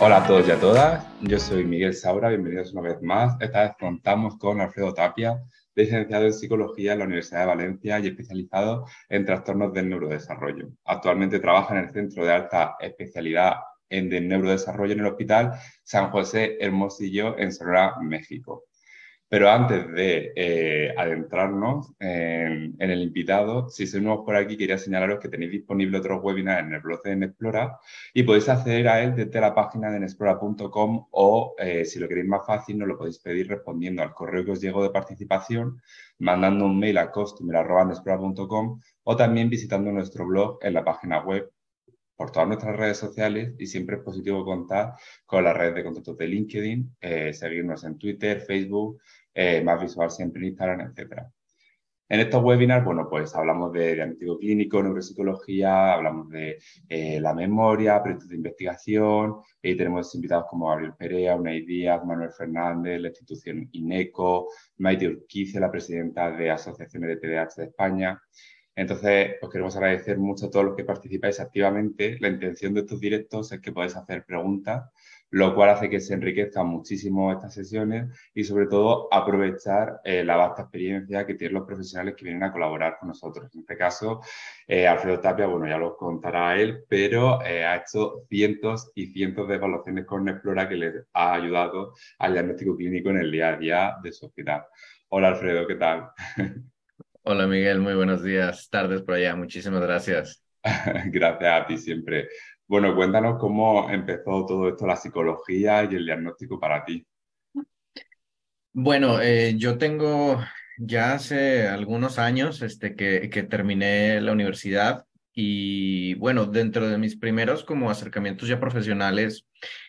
Hola a todos y a todas, yo soy Miguel Saura, bienvenidos una vez más. Esta vez contamos con Alfredo Tapia, licenciado en Psicología en la Universidad de Valencia y especializado en trastornos del neurodesarrollo. Actualmente trabaja en el Centro de Alta Especialidad en el Neurodesarrollo en el Hospital San José Hermosillo en Sonora, México. Pero antes de eh, adentrarnos en, el invitado, si sois nuevos por aquí, quería señalaros que tenéis disponible otros webinars en el blog de Nexplora y podéis acceder a él desde la página de Nexplora.com o, eh, si lo queréis más fácil, nos lo podéis pedir respondiendo al correo que os llegó de participación, mandando un mail a costumer.com o también visitando nuestro blog en la página web por todas nuestras redes sociales y siempre es positivo contar con las red de contactos de LinkedIn, eh, seguirnos en Twitter, Facebook, eh, más visual siempre en Instagram, etc. En estos webinars, bueno, pues hablamos de diagnóstico clínico, neuropsicología, hablamos de eh, la memoria, proyectos de investigación, y tenemos invitados como Gabriel Perea, Unai Díaz, Manuel Fernández, la institución INECO, Maite Urquiza, la presidenta de Asociaciones de TDAH de España. Entonces, os queremos agradecer mucho a todos los que participáis activamente. La intención de estos directos es que podáis hacer preguntas, lo cual hace que se enriquezcan muchísimo estas sesiones y sobre todo aprovechar eh, la vasta experiencia que tienen los profesionales que vienen a colaborar con nosotros. En este caso, eh, Alfredo Tapia, bueno, ya lo contará él, pero eh, ha hecho cientos y cientos de evaluaciones con Explora que les ha ayudado al diagnóstico clínico en el día a día de su hospital. Hola Alfredo, ¿qué tal? Hola Miguel, muy buenos días, tardes por allá, muchísimas gracias. gracias a ti siempre. Bueno, cuéntanos cómo empezó todo esto, la psicología y el diagnóstico para ti. Bueno, eh, yo tengo ya hace algunos años este, que, que terminé la universidad y bueno, dentro de mis primeros como acercamientos ya profesionales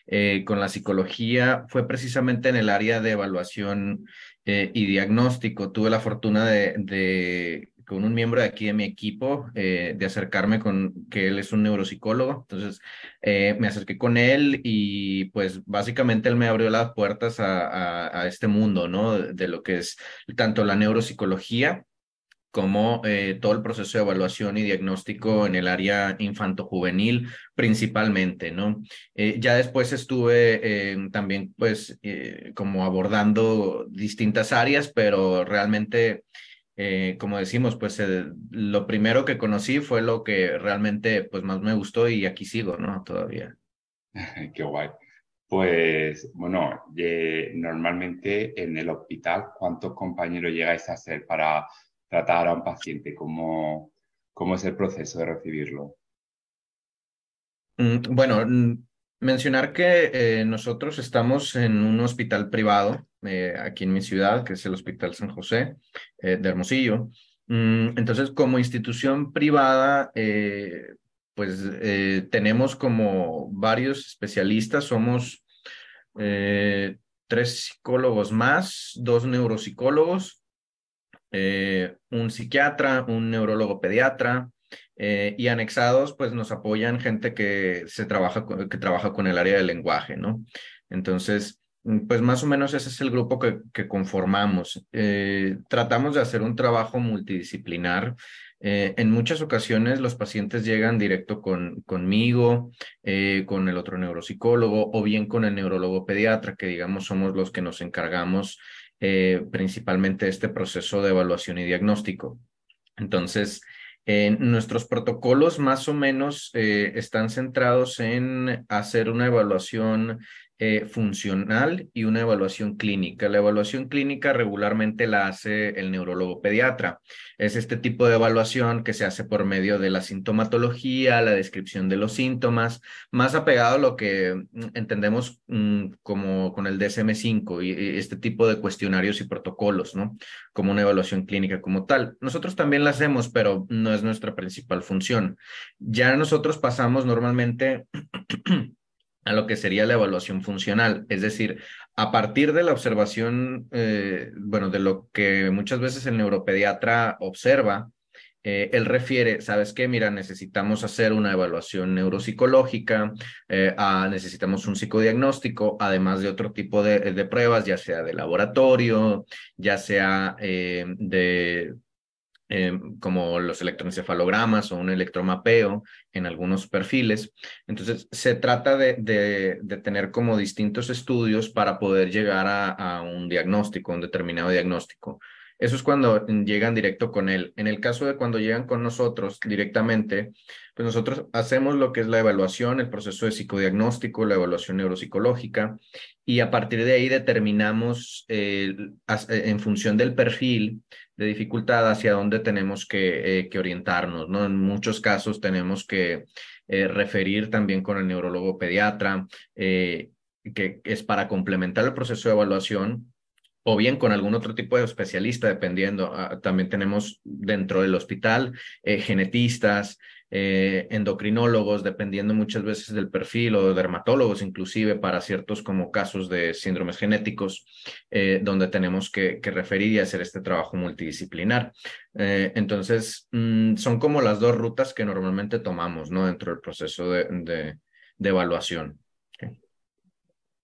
eh, con la psicología fue precisamente en el área de evaluación eh, y diagnóstico. Tuve la fortuna de, con un miembro de aquí de mi equipo, eh, de acercarme con, que él es un neuropsicólogo. Entonces me acerqué con él y pues básicamente él me abrió las puertas a, este mundo, ¿no? de lo que es tanto la neuropsicología como eh, todo el proceso de evaluación y diagnóstico en el área infanto-juvenil principalmente, ¿no? Eh, ya después estuve eh, también, pues, como abordando distintas áreas, pero realmente, como decimos, pues, lo primero que conocí fue lo que realmente, pues, más me gustó y aquí sigo, ¿no? Todavía. Qué guay. Pues bueno, normalmente en el hospital, ¿cuántos compañeros llegáis a hacer para tratar a un paciente? ¿Cómo, es el proceso de recibirlo? Mm, bueno, mm, mencionar que eh, nosotros estamos en un hospital privado eh, aquí en mi ciudad, que es el Hospital San José eh, de Hermosillo. Mm, entonces, como institución privada, pues tenemos como varios especialistas, somos tres psicólogos más, dos neuropsicólogos, eh, un psiquiatra, un neurólogo pediatra, eh, y anexados, pues nos apoyan gente que, se trabaja, con, que trabaja con el área del lenguaje, ¿no? Entonces, pues más o menos ese es el grupo que, conformamos. Eh, tratamos de hacer un trabajo multidisciplinar. en muchas ocasiones los pacientes llegan directo con, conmigo, con el otro neuropsicólogo o bien con el neurólogo pediatra, que digamos somos los que nos encargamos eh, principalmente este proceso de evaluación y diagnóstico. Entonces, nuestros protocolos más o menos eh, están centrados en hacer una evaluación eh, funcional y una evaluación clínica. La evaluación clínica regularmente la hace el neurólogo pediatra. Es este tipo de evaluación que se hace por medio de la sintomatología, la descripción de los síntomas, más apegado a lo que mm, entendemos mm, como con el DSM-5 y, este tipo de cuestionarios y protocolos, ¿no? Como una evaluación clínica como tal. Nosotros también la hacemos, pero no es nuestra principal función. Ya nosotros pasamos normalmente a lo que sería la evaluación funcional. Es decir, a partir de la observación, eh, bueno, de lo que muchas veces el neuropediatra observa, eh, él refiere, ¿sabes qué? Mira, necesitamos hacer una evaluación neuropsicológica, eh, ah, necesitamos un psicodiagnóstico, además de otro tipo de, pruebas, ya sea de laboratorio, ya sea de Em, como los electroencefalogramas o un electromapeo en algunos perfiles. Entonces, se trata de, tener como distintos estudios para poder llegar a, un diagnóstico, un determinado diagnóstico. Eso es cuando llegan directo con él. En el caso de cuando llegan con nosotros directamente, pues nosotros hacemos lo que es la evaluación, el proceso de psicodiagnóstico, la evaluación neuropsicológica, y a partir de ahí determinamos eh, eh, en función del perfil de dificultad hacia dónde tenemos eh, que, orientarnos, ¿no? En muchos casos tenemos que eh, referir también con el neurólogo pediatra, eh, que es para complementar el proceso de evaluación, o bien con algún otro tipo de especialista, dependiendo. Ah, también tenemos dentro del hospital genetistas, eh, endocrinólogos, dependiendo muchas veces del perfil, o dermatólogos inclusive para ciertos como casos de síndromes genéticos, eh, donde tenemos que, referir y hacer este trabajo multidisciplinar. Eh, entonces, mm, son como las dos rutas que normalmente tomamos ¿no? dentro del proceso de, evaluación.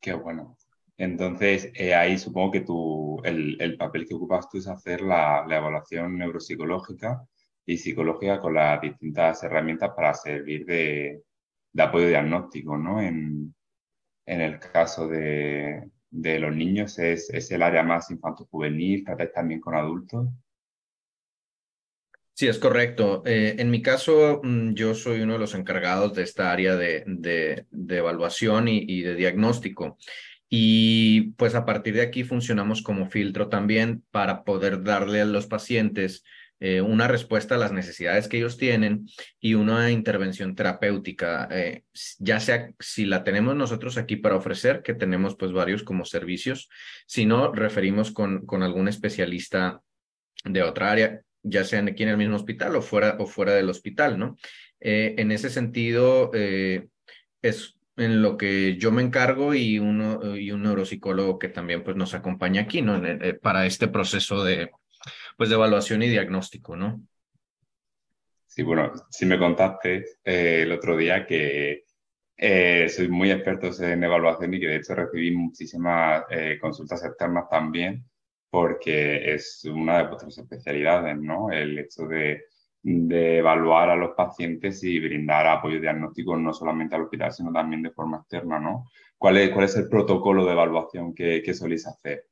Qué bueno. Entonces, ahí supongo que tu el, papel que ocupas tú es hacer la, evaluación neuropsicológica y psicología con las distintas herramientas para servir de, apoyo diagnóstico, ¿no? En, el caso de, los niños es, el área más infanto-juvenil, también con adultos. Sí, es correcto. Eh, en mi caso, mm, yo soy uno de los encargados de esta área de, evaluación y, de diagnóstico. Y pues a partir de aquí funcionamos como filtro también para poder darle a los pacientes eh, una respuesta a las necesidades que ellos tienen y una intervención terapéutica, eh, ya sea si la tenemos nosotros aquí para ofrecer, que tenemos pues varios como servicios, si no, referimos con, con algún especialista de otra área, ya sea aquí en el mismo hospital o fuera, o fuera del hospital, ¿no? Eh, en ese sentido, es en lo que yo me encargo y, uno, y un neuropsicólogo que también pues, nos acompaña aquí ¿no? para este proceso de, pues de evaluación y diagnóstico, ¿no? Sí, bueno, si me contaste eh, el otro día que eh, sois muy expertos en evaluación y que de hecho recibí muchísimas eh, consultas externas también porque es una de vuestras especialidades, ¿no? El hecho de, evaluar a los pacientes y brindar apoyo diagnóstico no solamente al hospital, sino también de forma externa, ¿no? ¿Cuál es, el protocolo de evaluación que, que hacer?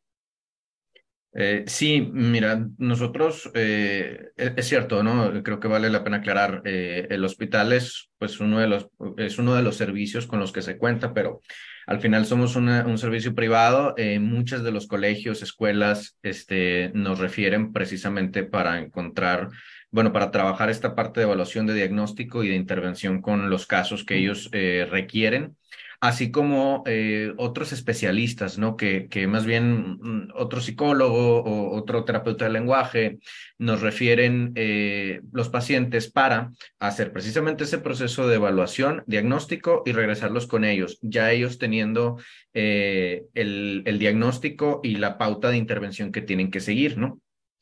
Eh, sí, mira, nosotros, eh, e-, es cierto, ¿no? Creo que vale la pena aclarar, eh, el hospital es, pues, uno de los, es uno de los servicios con los que se cuenta, pero al final somos un servicio privado. muchas de los colegios, escuelas, este, nos refieren precisamente para encontrar, bueno, para trabajar esta parte de evaluación de diagnóstico y de intervención con los casos que ellos requieren así como eh, otros especialistas, ¿no? Que, más bien mm, otro psicólogo o otro terapeuta del lenguaje nos refieren eh, los pacientes para hacer precisamente ese proceso de evaluación, diagnóstico y regresarlos con ellos, ya ellos teniendo eh, el, diagnóstico y la pauta de intervención que tienen que seguir, ¿no?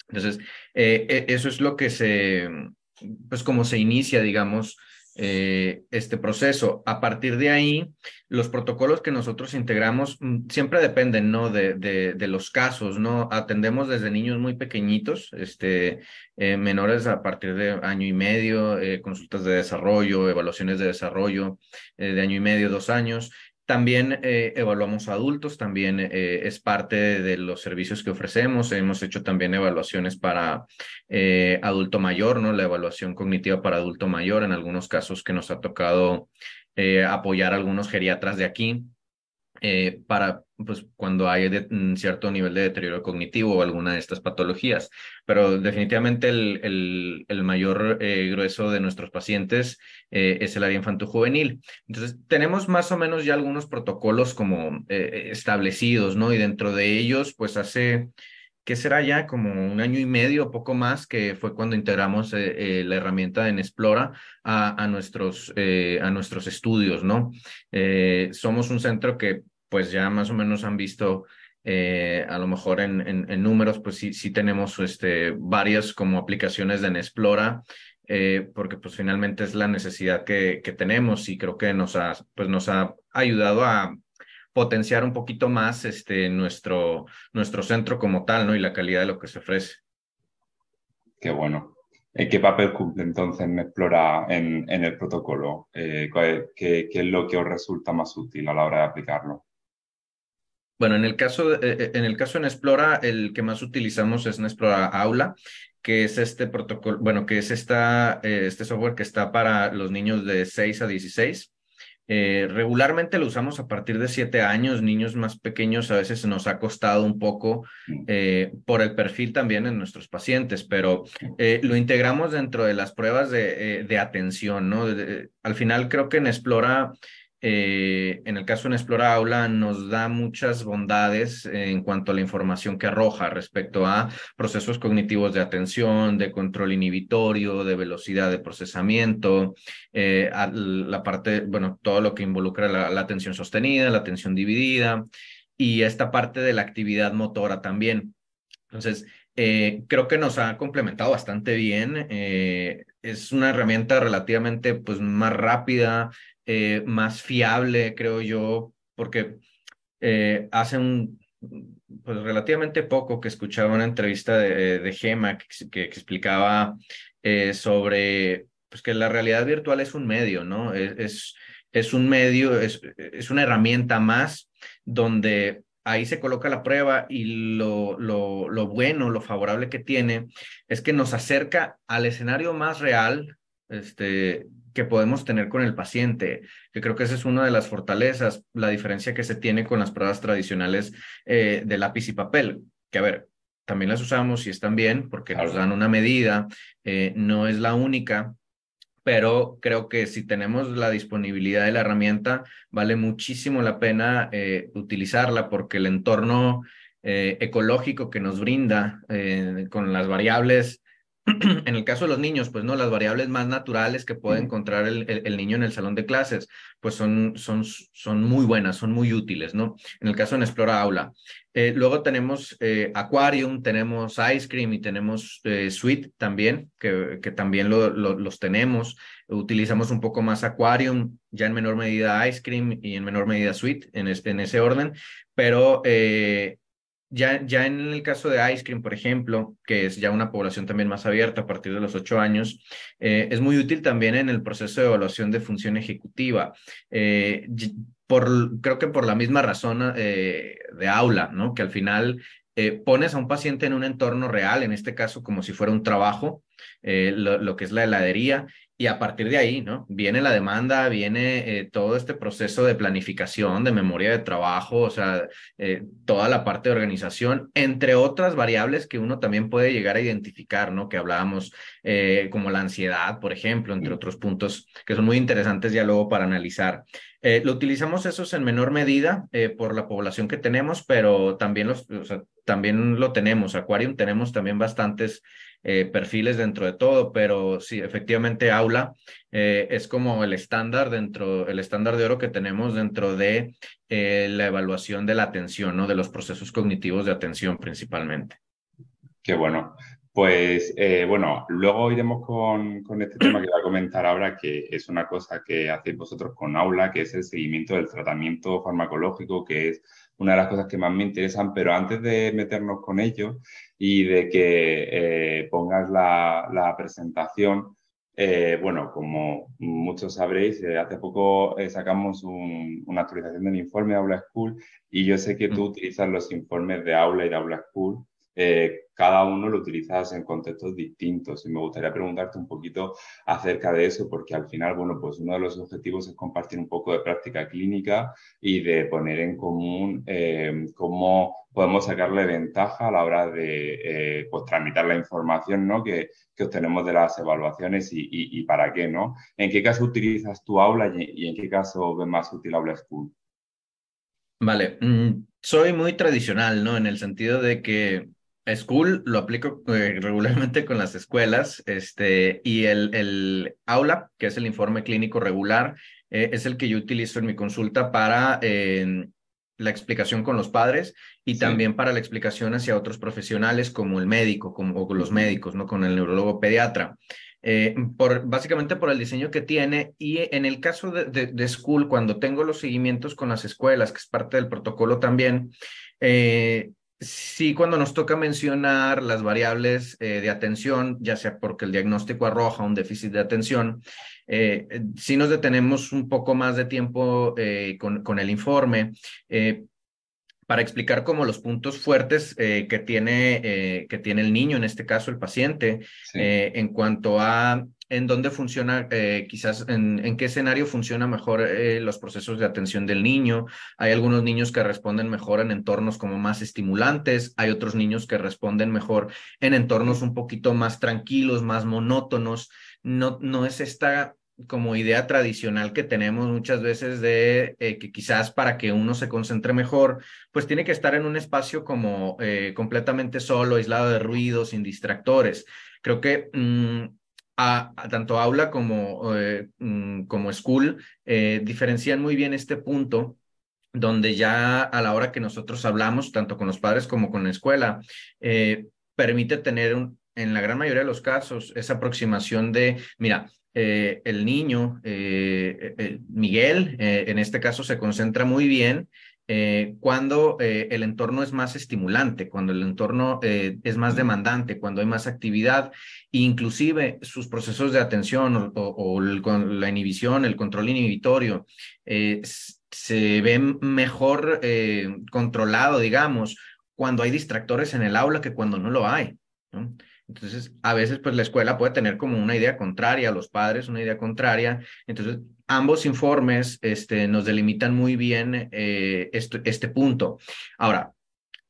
Entonces, e, eso es lo que se, pues como se inicia, digamos, eh, este proceso. A partir de ahí, los protocolos que nosotros integramos mm, siempre dependen, ¿no? De, los casos, ¿no? Atendemos desde niños muy pequeñitos, este, eh, menores a partir de año y medio, eh, consultas de desarrollo, evaluaciones de desarrollo de año y medio, dos años, también eh, evaluamos adultos, también eh, es parte de, los servicios que ofrecemos. Hemos hecho también evaluaciones para eh, adulto mayor, ¿no? La evaluación cognitiva para adulto mayor, en algunos casos que nos ha tocado apoyar a algunos geriatras de aquí. para pues cuando hay un mm, cierto nivel de deterioro cognitivo o alguna de estas patologías. Pero definitivamente el, el, mayor eh, grueso de nuestros pacientes eh, es el área juvenil. Entonces, tenemos más o menos ya algunos protocolos como eh, establecidos, ¿no? Y dentro de ellos, pues hace, ¿qué será ya? Como un año y medio, poco más, que fue cuando integramos la herramienta en Explora a, a nuestros, a nuestros estudios, ¿no? somos un centro que pues ya más o menos han visto eh, a lo mejor en, números, pues sí, sí tenemos este, varias como aplicaciones de Explora, eh, porque pues finalmente es la necesidad que, tenemos y creo que nos ha, pues, nos ha ayudado a potenciar un poquito más este, nuestro, nuestro centro como tal, ¿no? Y la calidad de lo que se ofrece. Qué bueno. Eh, ¿Qué papel cumple entonces Nesplora en, el protocolo? ¿Qué es lo que os resulta más útil a la hora de aplicarlo? Bueno, en el caso de, eh, eh, en el caso en explora el que más utilizamos es Explora Aula, que es este protocolo, bueno, que es esta, eh, este software que está para los niños de 6 a 16. regularmente lo usamos a partir de 7 años, niños más pequeños a veces nos ha costado un poco mm. por el perfil también en nuestros pacientes, pero mm. lo integramos dentro de las pruebas de, de atención, ¿no? al final creo que en Explora eh, en el caso de Explora Aula nos da muchas bondades en cuanto a la información que arroja respecto a procesos cognitivos de atención, de control inhibitorio, de velocidad de procesamiento, eh, a la parte, bueno, todo lo que involucra la, atención sostenida, la atención dividida y esta parte de la actividad motora también. Entonces, eh, creo que nos ha complementado bastante bien. es una herramienta relativamente pues, más rápida, eh, más fiable, creo yo, porque eh, hace un, pues relativamente poco que escuchaba una entrevista de, de Gema que, que, explicaba eh, sobre pues que la realidad virtual es un medio, ¿no? E, es, es, un medio, es, es una herramienta más donde ahí se coloca la prueba y lo, lo, lo, bueno, lo favorable que tiene es que nos acerca al escenario más real este, que podemos tener con el paciente, que creo que esa es una de las fortalezas, la diferencia que se tiene con las pruebas tradicionales eh, de lápiz y papel, que a ver, también las usamos y están bien porque nos dan una medida, eh, no es la única, pero creo que si tenemos la disponibilidad de la herramienta, vale muchísimo la pena eh, utilizarla porque el entorno ecológico que nos brinda con las variables en el caso de los niños, pues no, las variables más naturales que puede encontrar el, niño en el salón de clases, pues son, son, son muy buenas, son muy útiles, ¿no? En el caso de Explora Aula. Eh, luego tenemos eh, Aquarium, tenemos Ice Cream y tenemos eh, Sweet también, que, que también los tenemos. Utilizamos un poco más Aquarium, ya en menor medida Ice Cream y en menor medida Sweet, en, en ese orden, pero ya, en el caso de Ice Cream, por ejemplo, que es ya una población también más abierta a partir de los ocho años, eh, es muy útil también en el proceso de evaluación de función ejecutiva. Eh, creo que por la misma razón eh, de aula, ¿no? Que al final pones a un paciente en un entorno real, en este caso como si fuera un trabajo, eh, lo, que es la heladería. Y a partir de ahí, ¿no? Viene la demanda, viene eh, todo este proceso de planificación, de memoria de trabajo, o sea, eh, toda la parte de organización, entre otras variables que uno también puede llegar a identificar, ¿no? Que hablábamos, como la ansiedad, por ejemplo, entre otros puntos que son muy interesantes ya luego para analizar. Eh, lo utilizamos esos en menor medida eh, por la población que tenemos, pero también, los, también lo tenemos. Aquarium tenemos también bastantes eh, perfiles dentro de todo, pero sí, efectivamente Aula es como el estándar dentro, el estándar de oro que tenemos dentro de la evaluación de la atención, ¿no? De los procesos cognitivos de atención principalmente. Qué bueno. Pues eh, bueno, luego iremos con, este tema que voy a comentar ahora, que es una cosa que hacéis vosotros con Aula, que es el seguimiento del tratamiento farmacológico, que es una de las cosas que más me interesan, pero antes de meternos con ello y de que eh, pongas la, presentación, eh, bueno, como muchos sabréis, hace poco sacamos una actualización del informe de Aula School y yo sé que tú utilizas los informes de Aula y de Aula School cada uno lo utilizas en contextos distintos. Y me gustaría preguntarte un poquito acerca de eso, porque al final, bueno, pues uno de los objetivos es compartir un poco de práctica clínica y de poner en común eh, cómo podemos sacarle ventaja a la hora de eh, pues, tramitar la información ¿no? que, obtenemos de las evaluaciones y, para qué, ¿no? ¿En qué caso utilizas tu aula y, en qué caso ves más útil Aula School? Vale, mm, soy muy tradicional, ¿no? En el sentido de que School lo aplico eh, regularmente con las escuelas este, y el, el aula, que es el informe clínico regular, eh, es el que yo utilizo en mi consulta para eh, la explicación con los padres y también para la explicación hacia otros profesionales como el médico como, o los médicos, ¿no? con el neurólogo pediatra. por, básicamente por el diseño que tiene y en el caso de, School, cuando tengo los seguimientos con las escuelas, que es parte del protocolo también, eh, sí cuando nos toca mencionar las variables eh, de atención, ya sea porque el diagnóstico arroja un déficit de atención, eh, eh nos detenemos un poco más de tiempo eh, con, el informe. para explicar cómo los puntos fuertes que, tiene, que tiene el niño, en este caso el paciente, en cuanto a en dónde funciona, eh, quizás en, qué escenario funciona mejor eh, los procesos de atención del niño. Hay algunos niños que responden mejor en entornos como más estimulantes, hay otros niños que responden mejor en entornos un poquito más tranquilos, más monótonos. No, no es esta como idea tradicional que tenemos muchas veces de eh, que quizás para que uno se concentre mejor, pues tiene que estar en un espacio como completamente solo, aislado de ruidos, sin distractores. Creo que mm, tanto aula como, eh, mm, como school eh, diferencian muy bien este punto donde ya a la hora que nosotros hablamos, tanto con los padres como con la escuela, eh, permite tener en la gran mayoría de los casos esa aproximación de, mira, el niño, Miguel, en este caso se concentra muy bien eh, cuando eh, el entorno es más estimulante, cuando el entorno eh, es más demandante, cuando hay más actividad, inclusive sus procesos de atención o, la inhibición, el control inhibitorio, se ve mejor controlado, digamos, cuando hay distractores en el aula que cuando no lo hay. Entonces, a veces, pues la escuela puede tener como una idea contraria, los padres una idea contraria. Entonces, ambos informes este, nos delimitan muy bien eh, este, este punto. Ahora,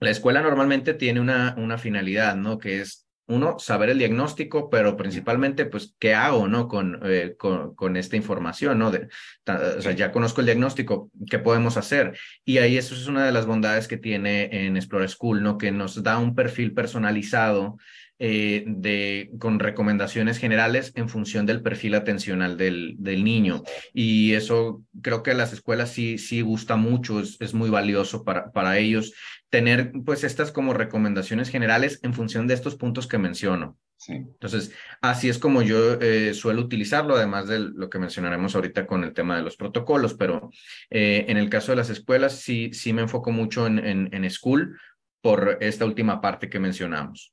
la escuela normalmente tiene una, una finalidad, ¿no? Que es uno, saber el diagnóstico, pero principalmente, pues, ¿qué hago, no? Con, eh, con, con, esta información, ¿no? o sea, ya conozco el diagnóstico, ¿qué podemos hacer? Y ahí eso es una de las bondades que tiene en Explore School, ¿no? Que nos da un perfil personalizado eh, de, con recomendaciones generales en función del perfil atencional del, niño. Y eso creo que las escuelas sí, sí gusta mucho, es, muy valioso para, para ellos tener pues estas como recomendaciones generales en función de estos puntos que menciono. Sí. Entonces, así es como yo eh, suelo utilizarlo, además de lo que mencionaremos ahorita con el tema de los protocolos, pero eh, en el caso de las escuelas sí, sí me enfoco mucho en, en School por esta última parte que mencionamos.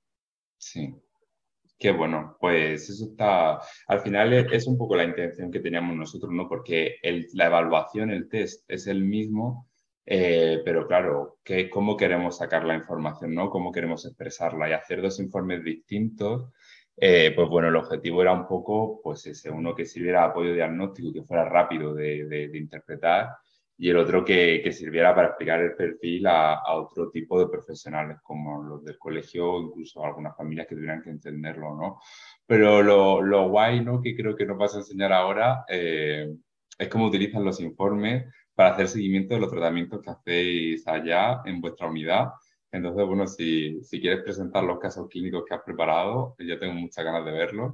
Sí. Qué bueno, pues eso está, al final e-, es un poco la intención que teníamos nosotros, ¿no? Porque la evaluación, el test es el mismo, eh, pero claro, ¿cómo queremos sacar la información, ¿no? ¿Cómo queremos expresarla y hacer dos informes distintos? Eh, pues bueno, el objetivo era un poco, pues ese, uno que sirviera apoyo diagnóstico, que fuera rápido de interpretar y el otro que, sirviera para explicar el perfil a, otro tipo de profesionales, como los del colegio o incluso algunas familias que tuvieran que entenderlo, ¿no? Pero lo, lo guay, ¿no? Que creo que nos vas a enseñar ahora eh, es cómo utilizan los informes para hacer seguimiento de los tratamientos que hacéis allá en vuestra unidad. Entonces, bueno, si, si quieres presentar los casos clínicos que has preparado, yo tengo muchas ganas de verlos.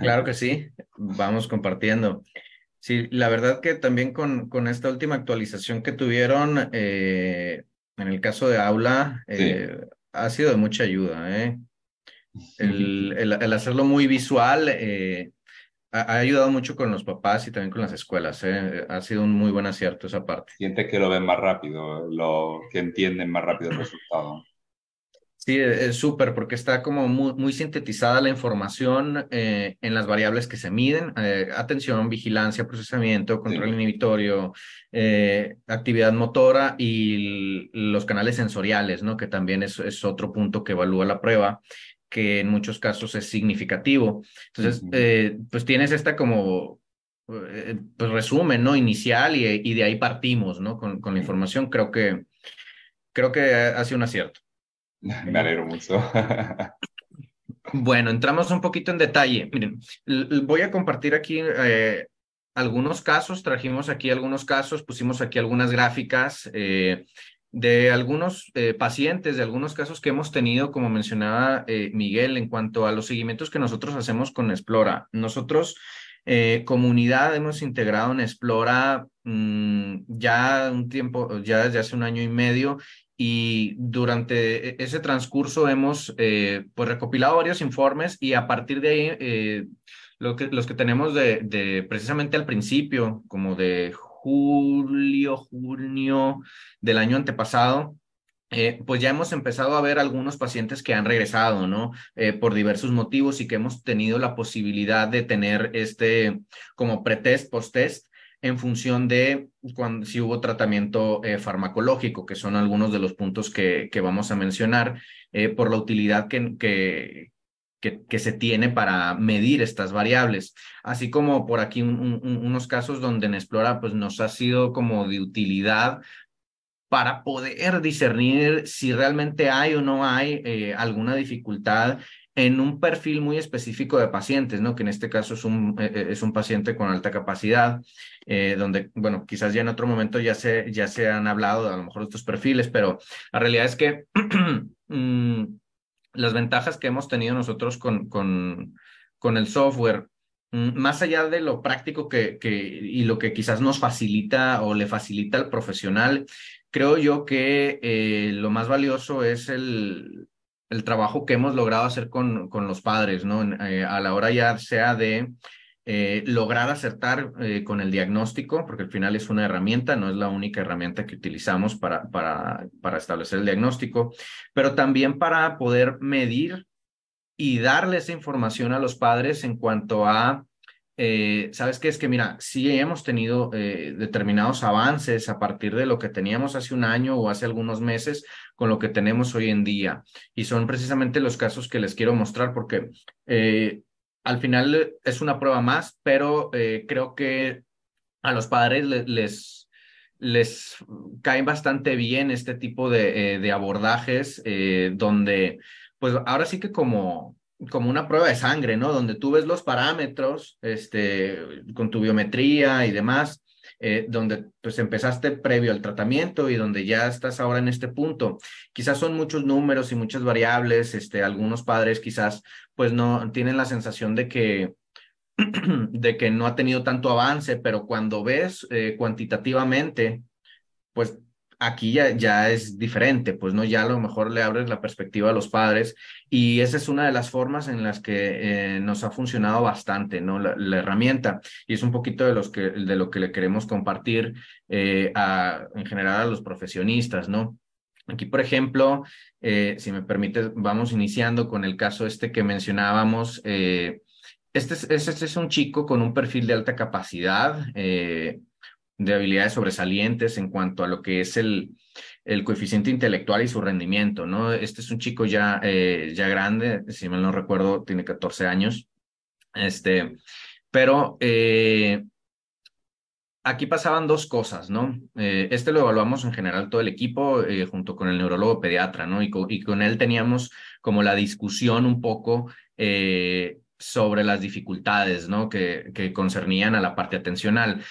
Claro que sí, vamos compartiendo. Sí, la verdad que también con, esta última actualización que tuvieron, eh, en el caso de Aula, eh, ha sido de mucha ayuda. ¿eh? El, hacerlo muy visual ha, ayudado mucho con los papás y también con las escuelas. Ha sido un muy buen acierto esa parte. Siente que lo ven más rápido, lo, que entienden más rápido el resultado. Sí, e-, es súper porque está como muy, sintetizada la información eh, en las variables que se miden, eh, atención, vigilancia, procesamiento, control inhibitorio, eh, actividad motora y los canales sensoriales, ¿no? Que también es, otro punto que evalúa la prueba que en muchos casos es significativo. Entonces, pues tienes esta como pues resumen, ¿no? Inicial y, de ahí partimos, ¿no? Con, con la información creo que creo que hace un acierto. Me mucho. Bueno, entramos un poquito en detalle. Miren, voy a compartir aquí eh, algunos casos, trajimos aquí algunos casos, pusimos aquí algunas gráficas eh, de algunos eh, pacientes, de algunos casos que hemos tenido, como mencionaba Miguel, en cuanto a los seguimientos que nosotros hacemos con Explora. Nosotros eh, comunidad hemos integrado en Explora mm, ya un tiempo, ya desde hace un año y medio, y durante e-, ese transcurso hemos eh, pues recopilado varios informes y a partir de ahí eh, lo que, los que tenemos de, de, precisamente al principio, como de julio, junio del año antepasado, eh, pues ya hemos empezado a ver algunos pacientes que han regresado, ¿no? Eh, por diversos motivos y que hemos tenido la posibilidad de tener este como pretest, post-test, en función de cuando, si hubo tratamiento eh, farmacológico, que son algunos de los puntos que, que vamos a mencionar, por la utilidad que, que, que, se tiene para medir estas variables, así como por aquí unos casos donde en Explora pues nos ha sido como de utilidad para poder discernir si realmente hay o no hay eh, alguna dificultad en un perfil muy específico de pacientes, ¿no? Que en este caso es un, eh, eh, es un paciente con alta capacidad, donde, bueno, quizás ya en otro momento ya se, ya se han hablado de a lo mejor estos perfiles, pero la realidad es que mm, las ventajas que hemos tenido nosotros con, con, con el software, mm, más allá de lo práctico que, que, y lo que quizás nos facilita o le facilita al profesional, creo yo que eh, lo más valioso es el, el, trabajo que hemos logrado hacer con, con los padres, ¿no? Eh, a la hora ya sea de eh, lograr acertar con el diagnóstico, porque al final es una herramienta, no es la única herramienta que utilizamos para, para, para establecer el diagnóstico, pero también para poder medir y darle esa información a los padres en cuanto a eh, ¿sabes que Es que mira, sí hemos tenido eh, determinados avances a partir de lo que teníamos hace un año o hace algunos meses con lo que tenemos hoy en día. Y son precisamente los casos que les quiero mostrar porque eh, al final es una prueba más, pero creo que a los padres les, les, cae bastante bien este tipo de, de abordajes donde, pues ahora sí que como como una prueba de sangre, ¿no? Donde tú ves los parámetros, este, con tu biometría y demás, eh, donde pues empezaste previo al tratamiento y donde ya estás ahora en este punto. Quizás son muchos números y muchas variables, este, algunos padres quizás pues no tienen la sensación de que de que no ha tenido tanto avance, pero cuando ves eh, cuantitativamente, pues aquí ya, es diferente, pues no, ya a lo mejor le abres la perspectiva a los padres y esa es una de las formas en las que eh, nos ha funcionado bastante, ¿no? La, herramienta y es un poquito de, los que, de lo que le queremos compartir eh, en general a los profesionistas, ¿no? Aquí, por ejemplo, eh, si me permite, vamos iniciando con el caso este que mencionábamos. Este, este, es, un chico con un perfil de alta capacidad, de habilidades sobresalientes en cuanto a lo que es el, coeficiente intelectual y su rendimiento, ¿no? Este es un chico ya, eh, ya grande, si mal no recuerdo, tiene 14 años, este, pero eh, aquí pasaban dos cosas, ¿no? Eh, este lo evaluamos en general todo el equipo junto con el neurólogo pediatra, ¿no? Y, y, con él teníamos como la discusión un poco sobre las dificultades ¿no? que, que concernían a la parte atencional.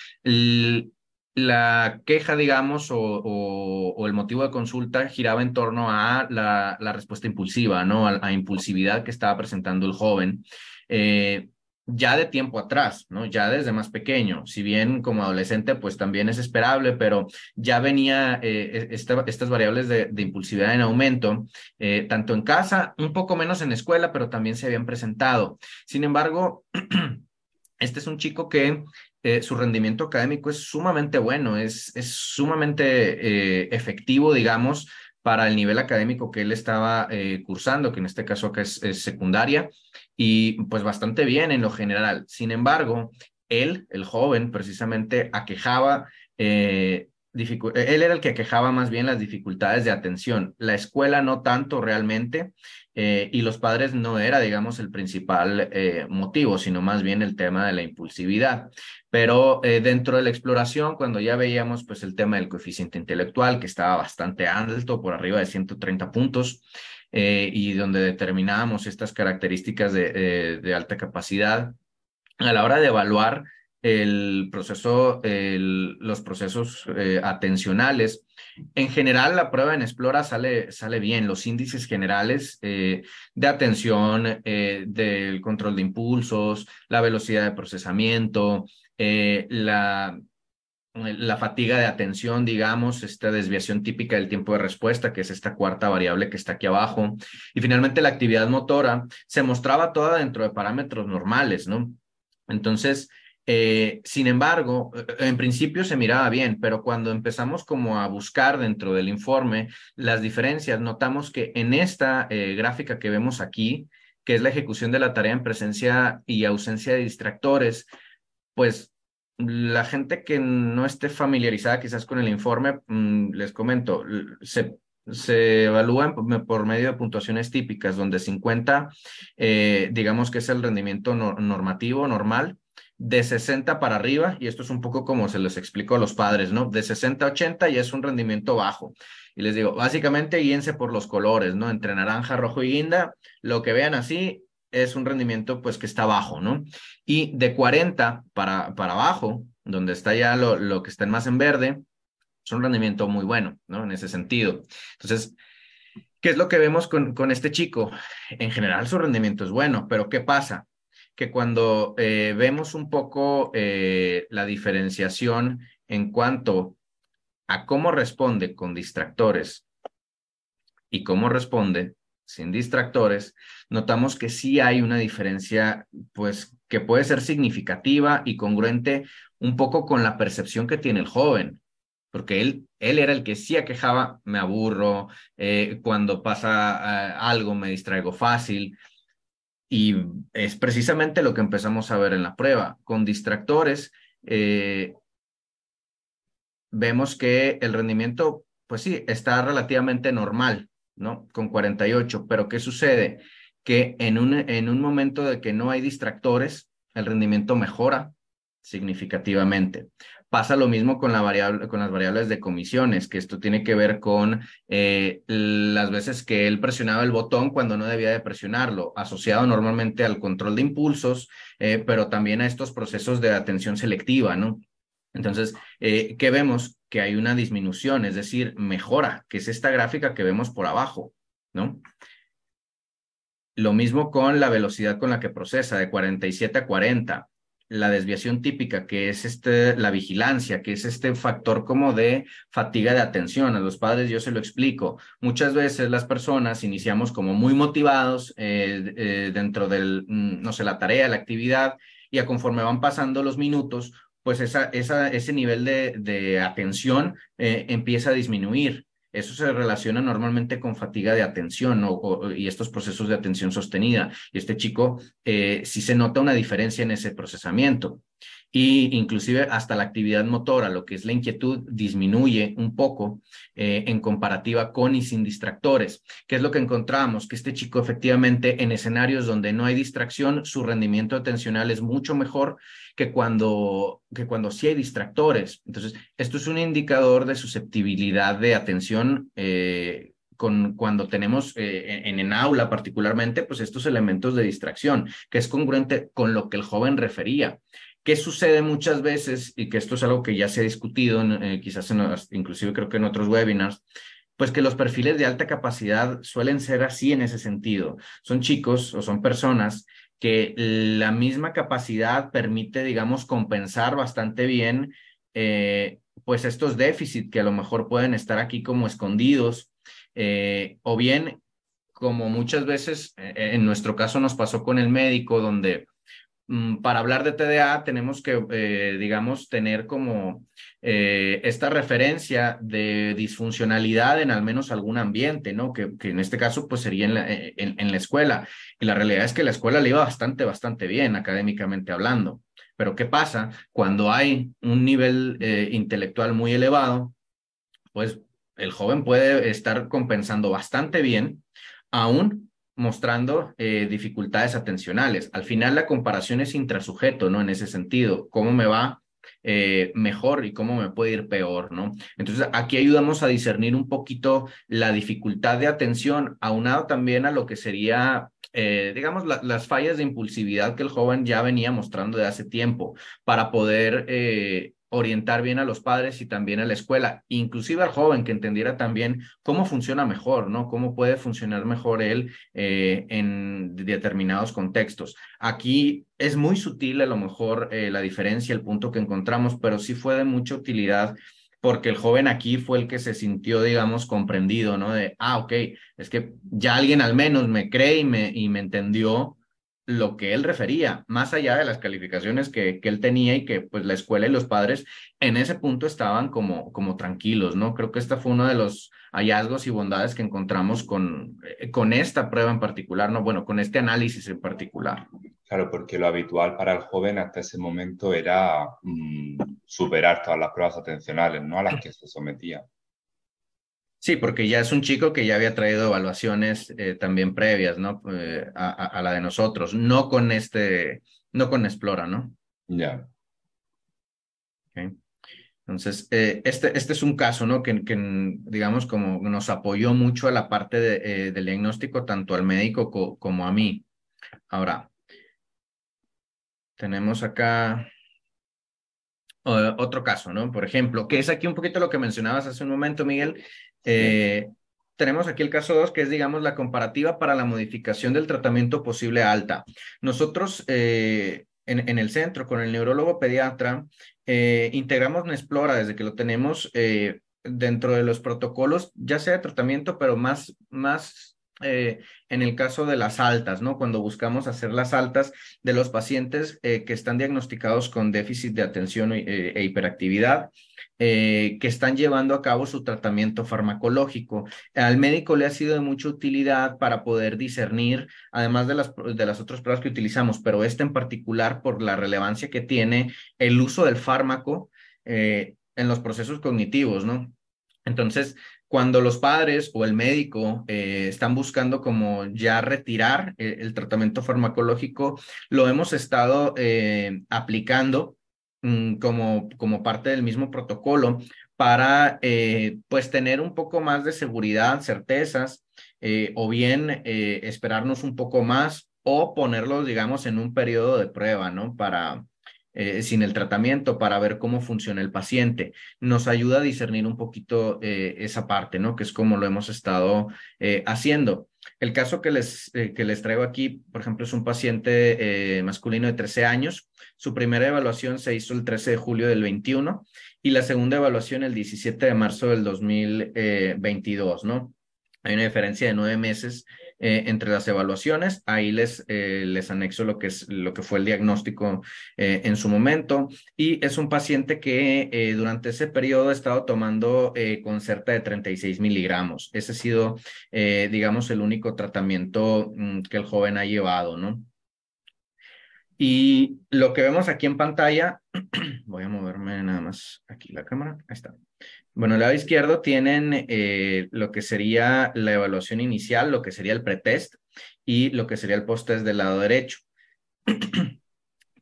la queja, digamos, o, el motivo de consulta giraba en torno a la, la respuesta impulsiva, ¿no? A, impulsividad que estaba presentando el joven. Eh, ya de tiempo atrás, ¿no? Ya desde más pequeño, si bien como adolescente pues también es esperable, pero ya venía eh, e-, estas variables de, impulsividad en aumento, eh, tanto en casa, un poco menos en escuela, pero también se habían presentado. Sin embargo, este es un chico que eh, su rendimiento académico es sumamente bueno, es, es sumamente efectivo, digamos, para el nivel académico que él estaba cursando, que en este caso acá es secundaria y pues bastante bien en lo general. Sin embargo, él, el joven, precisamente aquejaba, eh, e-, él era el que aquejaba más bien las dificultades de atención, la escuela no tanto realmente, eh, y los padres no era, digamos, el principal eh, motivo, sino más bien el tema de la impulsividad. Pero dentro de la exploración, cuando ya veíamos pues el tema del coeficiente intelectual, que estaba bastante alto, por arriba de 130 puntos, eh, y donde determinamos estas características eh, de, alta capacidad. A la hora de evaluar el proceso, los procesos eh, atencionales, en general la prueba en Explora sale, sale bien. Los índices generales de atención, del control de impulsos, la velocidad de procesamiento, la la fatiga de atención, digamos, esta desviación típica del tiempo de respuesta, que es esta cuarta variable que está aquí abajo. Y finalmente la actividad motora se mostraba toda dentro de parámetros normales, ¿no? Entonces, eh, sin embargo, e-, en principio se miraba bien, pero cuando empezamos como a buscar dentro del informe las diferencias, notamos que en esta eh, gráfica que vemos aquí, que es la ejecución de la tarea en presencia y ausencia de distractores, pues la gente que no esté familiarizada quizás con el informe, mm, les comento, se, evalúan por medio de puntuaciones típicas, donde 50, eh, digamos que es el rendimiento normativo, normal, de 60 para arriba, y esto es un poco como se les explicó a los padres, ¿no? De 60 a 80 ya es un rendimiento bajo. Y les digo, básicamente guíense por los colores, ¿no? Entre naranja, rojo y guinda, lo que vean así es un rendimiento pues que está bajo, ¿no? Y de 40 para, para abajo, donde está ya lo, que está más en verde, es un rendimiento muy bueno, ¿no? En ese sentido. Entonces, ¿qué es lo que vemos con, este chico? En general su rendimiento es bueno, pero ¿qué pasa? Que cuando eh, vemos un poco eh, la diferenciación en cuanto a cómo responde con distractores y cómo responde sin distractores, notamos que sí hay una diferencia, pues, que puede ser significativa y congruente un poco con la percepción que tiene el joven, porque él, él era el que sí aquejaba, me aburro, eh, cuando pasa eh, algo me distraigo fácil, y es precisamente lo que empezamos a ver en la prueba. Con distractores, eh, vemos que el rendimiento, pues sí, está relativamente normal, ¿no? Con 48. Pero ¿qué sucede? Que en un, en un momento de que no hay distractores, el rendimiento mejora significativamente. Pasa lo mismo con, la variable, con las variables de comisiones, que esto tiene que ver con eh, las veces que él presionaba el botón cuando no debía de presionarlo, asociado normalmente al control de impulsos, eh, pero también a estos procesos de atención selectiva, ¿no? Entonces, eh, ¿qué vemos? que hay una disminución, es decir, mejora, que es esta gráfica que vemos por abajo, ¿no? Lo mismo con la velocidad con la que procesa, de 47 a 40. La desviación típica, que es este, la vigilancia, que es este factor como de fatiga de atención. A los padres yo se lo explico. Muchas veces las personas iniciamos como muy motivados eh, eh, dentro del, mm, no sé, la tarea, la actividad, y a conforme van pasando los minutos, pues esa, esa, ese nivel de, atención eh, empieza a disminuir. Eso se relaciona normalmente con fatiga de atención y estos procesos de atención sostenida. Y este chico eh, sí se nota una diferencia en ese procesamiento y inclusive hasta la actividad motora, lo que es la inquietud, disminuye un poco eh, en comparativa con y sin distractores. ¿Qué es lo que encontramos? Que este chico efectivamente en escenarios donde no hay distracción, su rendimiento atencional es mucho mejor que cuando, que cuando sí hay distractores. Entonces, esto es un indicador de susceptibilidad de atención. Eh, con, cuando tenemos eh, en, en aula particularmente, pues estos elementos de distracción, que es congruente con lo que el joven refería. ¿Qué sucede muchas veces? Y que esto es algo que ya se ha discutido, eh, quizás inclusive creo que en otros webinars, pues que los perfiles de alta capacidad suelen ser así en ese sentido. Son chicos o son personas que la misma capacidad permite, digamos, compensar bastante bien, eh, pues estos déficits que a lo mejor pueden estar aquí como escondidos, eh, o bien, como muchas veces en nuestro caso nos pasó con el médico, donde Mm, para hablar de TDA tenemos que, eh, digamos, tener como eh, esta referencia de disfuncionalidad en al menos algún ambiente, ¿no? Que, en este caso, pues sería eh, en la, escuela. Y la realidad es que la escuela le iba bastante, bastante bien académicamente hablando. Pero ¿qué pasa cuando hay un nivel intelectual muy elevado? Pues el joven puede estar compensando bastante bien, aún mostrando eh, dificultades atencionales. Al final la comparación es intrasujeto, ¿no? En ese sentido, ¿cómo me va eh, mejor y cómo me puede ir peor, ¿no? Entonces, aquí ayudamos a discernir un poquito la dificultad de atención, aunado también a lo que sería, eh, digamos, las fallas de impulsividad que el joven ya venía mostrando de hace tiempo, para poder orientar bien a los padres y también a la escuela, inclusive al joven que entendiera también cómo funciona mejor, ¿no? Cómo puede funcionar mejor él eh, en determinados contextos. Aquí es muy sutil a lo mejor eh, la diferencia, el punto que encontramos, pero sí fue de mucha utilidad porque el joven aquí fue el que se sintió, digamos, comprendido, ¿no? De, ah, ok, es que ya alguien al menos me cree y me, y me entendió lo que él refería, más allá de las calificaciones que, él tenía y que pues la escuela y los padres en ese punto estaban como, como tranquilos, ¿no? Creo que este fue uno de los hallazgos y bondades que encontramos eh, con, esta prueba en particular, ¿no? Bueno, con este análisis en particular. Claro, porque lo habitual para el joven hasta ese momento era mm, superar todas las pruebas atencionales, ¿no? A las que se sometía. Sí, porque ya es un chico que ya había traído evaluaciones eh, también previas, ¿no? Eh, a, la de nosotros, no con este, no con Explora, ¿no? Ya. Entonces, eh, este, este es un caso, ¿no? Que, digamos, como nos apoyó mucho a la parte del diagnóstico, tanto al médico como a mí. Ahora, tenemos acá otro caso, ¿no? Por ejemplo, que es aquí un poquito lo que mencionabas hace un momento, Miguel. Eh, tenemos aquí el caso 2, que es, digamos, la comparativa para la modificación del tratamiento posible alta. Nosotros eh, en, el centro, con el neurólogo pediatra, eh, integramos explora desde que lo tenemos dentro de los protocolos, ya sea de tratamiento, pero más, más eh, en el caso de las altas, ¿no? Cuando buscamos hacer las altas de los pacientes eh, que están diagnosticados con déficit de atención eh, e, hiperactividad, que están llevando a cabo su tratamiento farmacológico. Al médico le ha sido de mucha utilidad para poder discernir, además de las, de las otras pruebas que utilizamos, pero esta en particular por la relevancia que tiene el uso del fármaco en los procesos cognitivos, ¿no? Entonces, cuando los padres o el médico eh, están buscando como ya retirar eh, el, tratamiento farmacológico, lo hemos estado eh, aplicando mm, como, como parte del mismo protocolo para pues tener un poco más de seguridad, certezas, o bien esperarnos un poco más o ponerlos, digamos, en un periodo de prueba, ¿no? Para, eh, sin el tratamiento para ver cómo funciona el paciente. Nos ayuda a discernir un poquito eh, esa parte, ¿no? Que es como lo hemos estado eh, haciendo. El caso que les, que les traigo aquí, por ejemplo, es un paciente masculino de 13 años. Su primera evaluación se hizo el 13 de julio del 21 y la segunda evaluación el 17 de marzo del 2022, ¿no? Hay una diferencia de nueve meses eh, entre las evaluaciones. Ahí les, eh, les anexo lo que, es, lo que fue el diagnóstico eh, en su momento. Y es un paciente que durante ese periodo ha estado tomando Concerta de 36 miligramos. Ese ha sido, digamos, el único tratamiento mm, que el joven ha llevado, ¿no? Y lo que vemos aquí en pantalla, voy a moverme nada más aquí la cámara, ahí está. Bueno, el lado izquierdo tienen eh, lo que sería la evaluación inicial, lo que sería el pretest y lo que sería el posttest del lado derecho.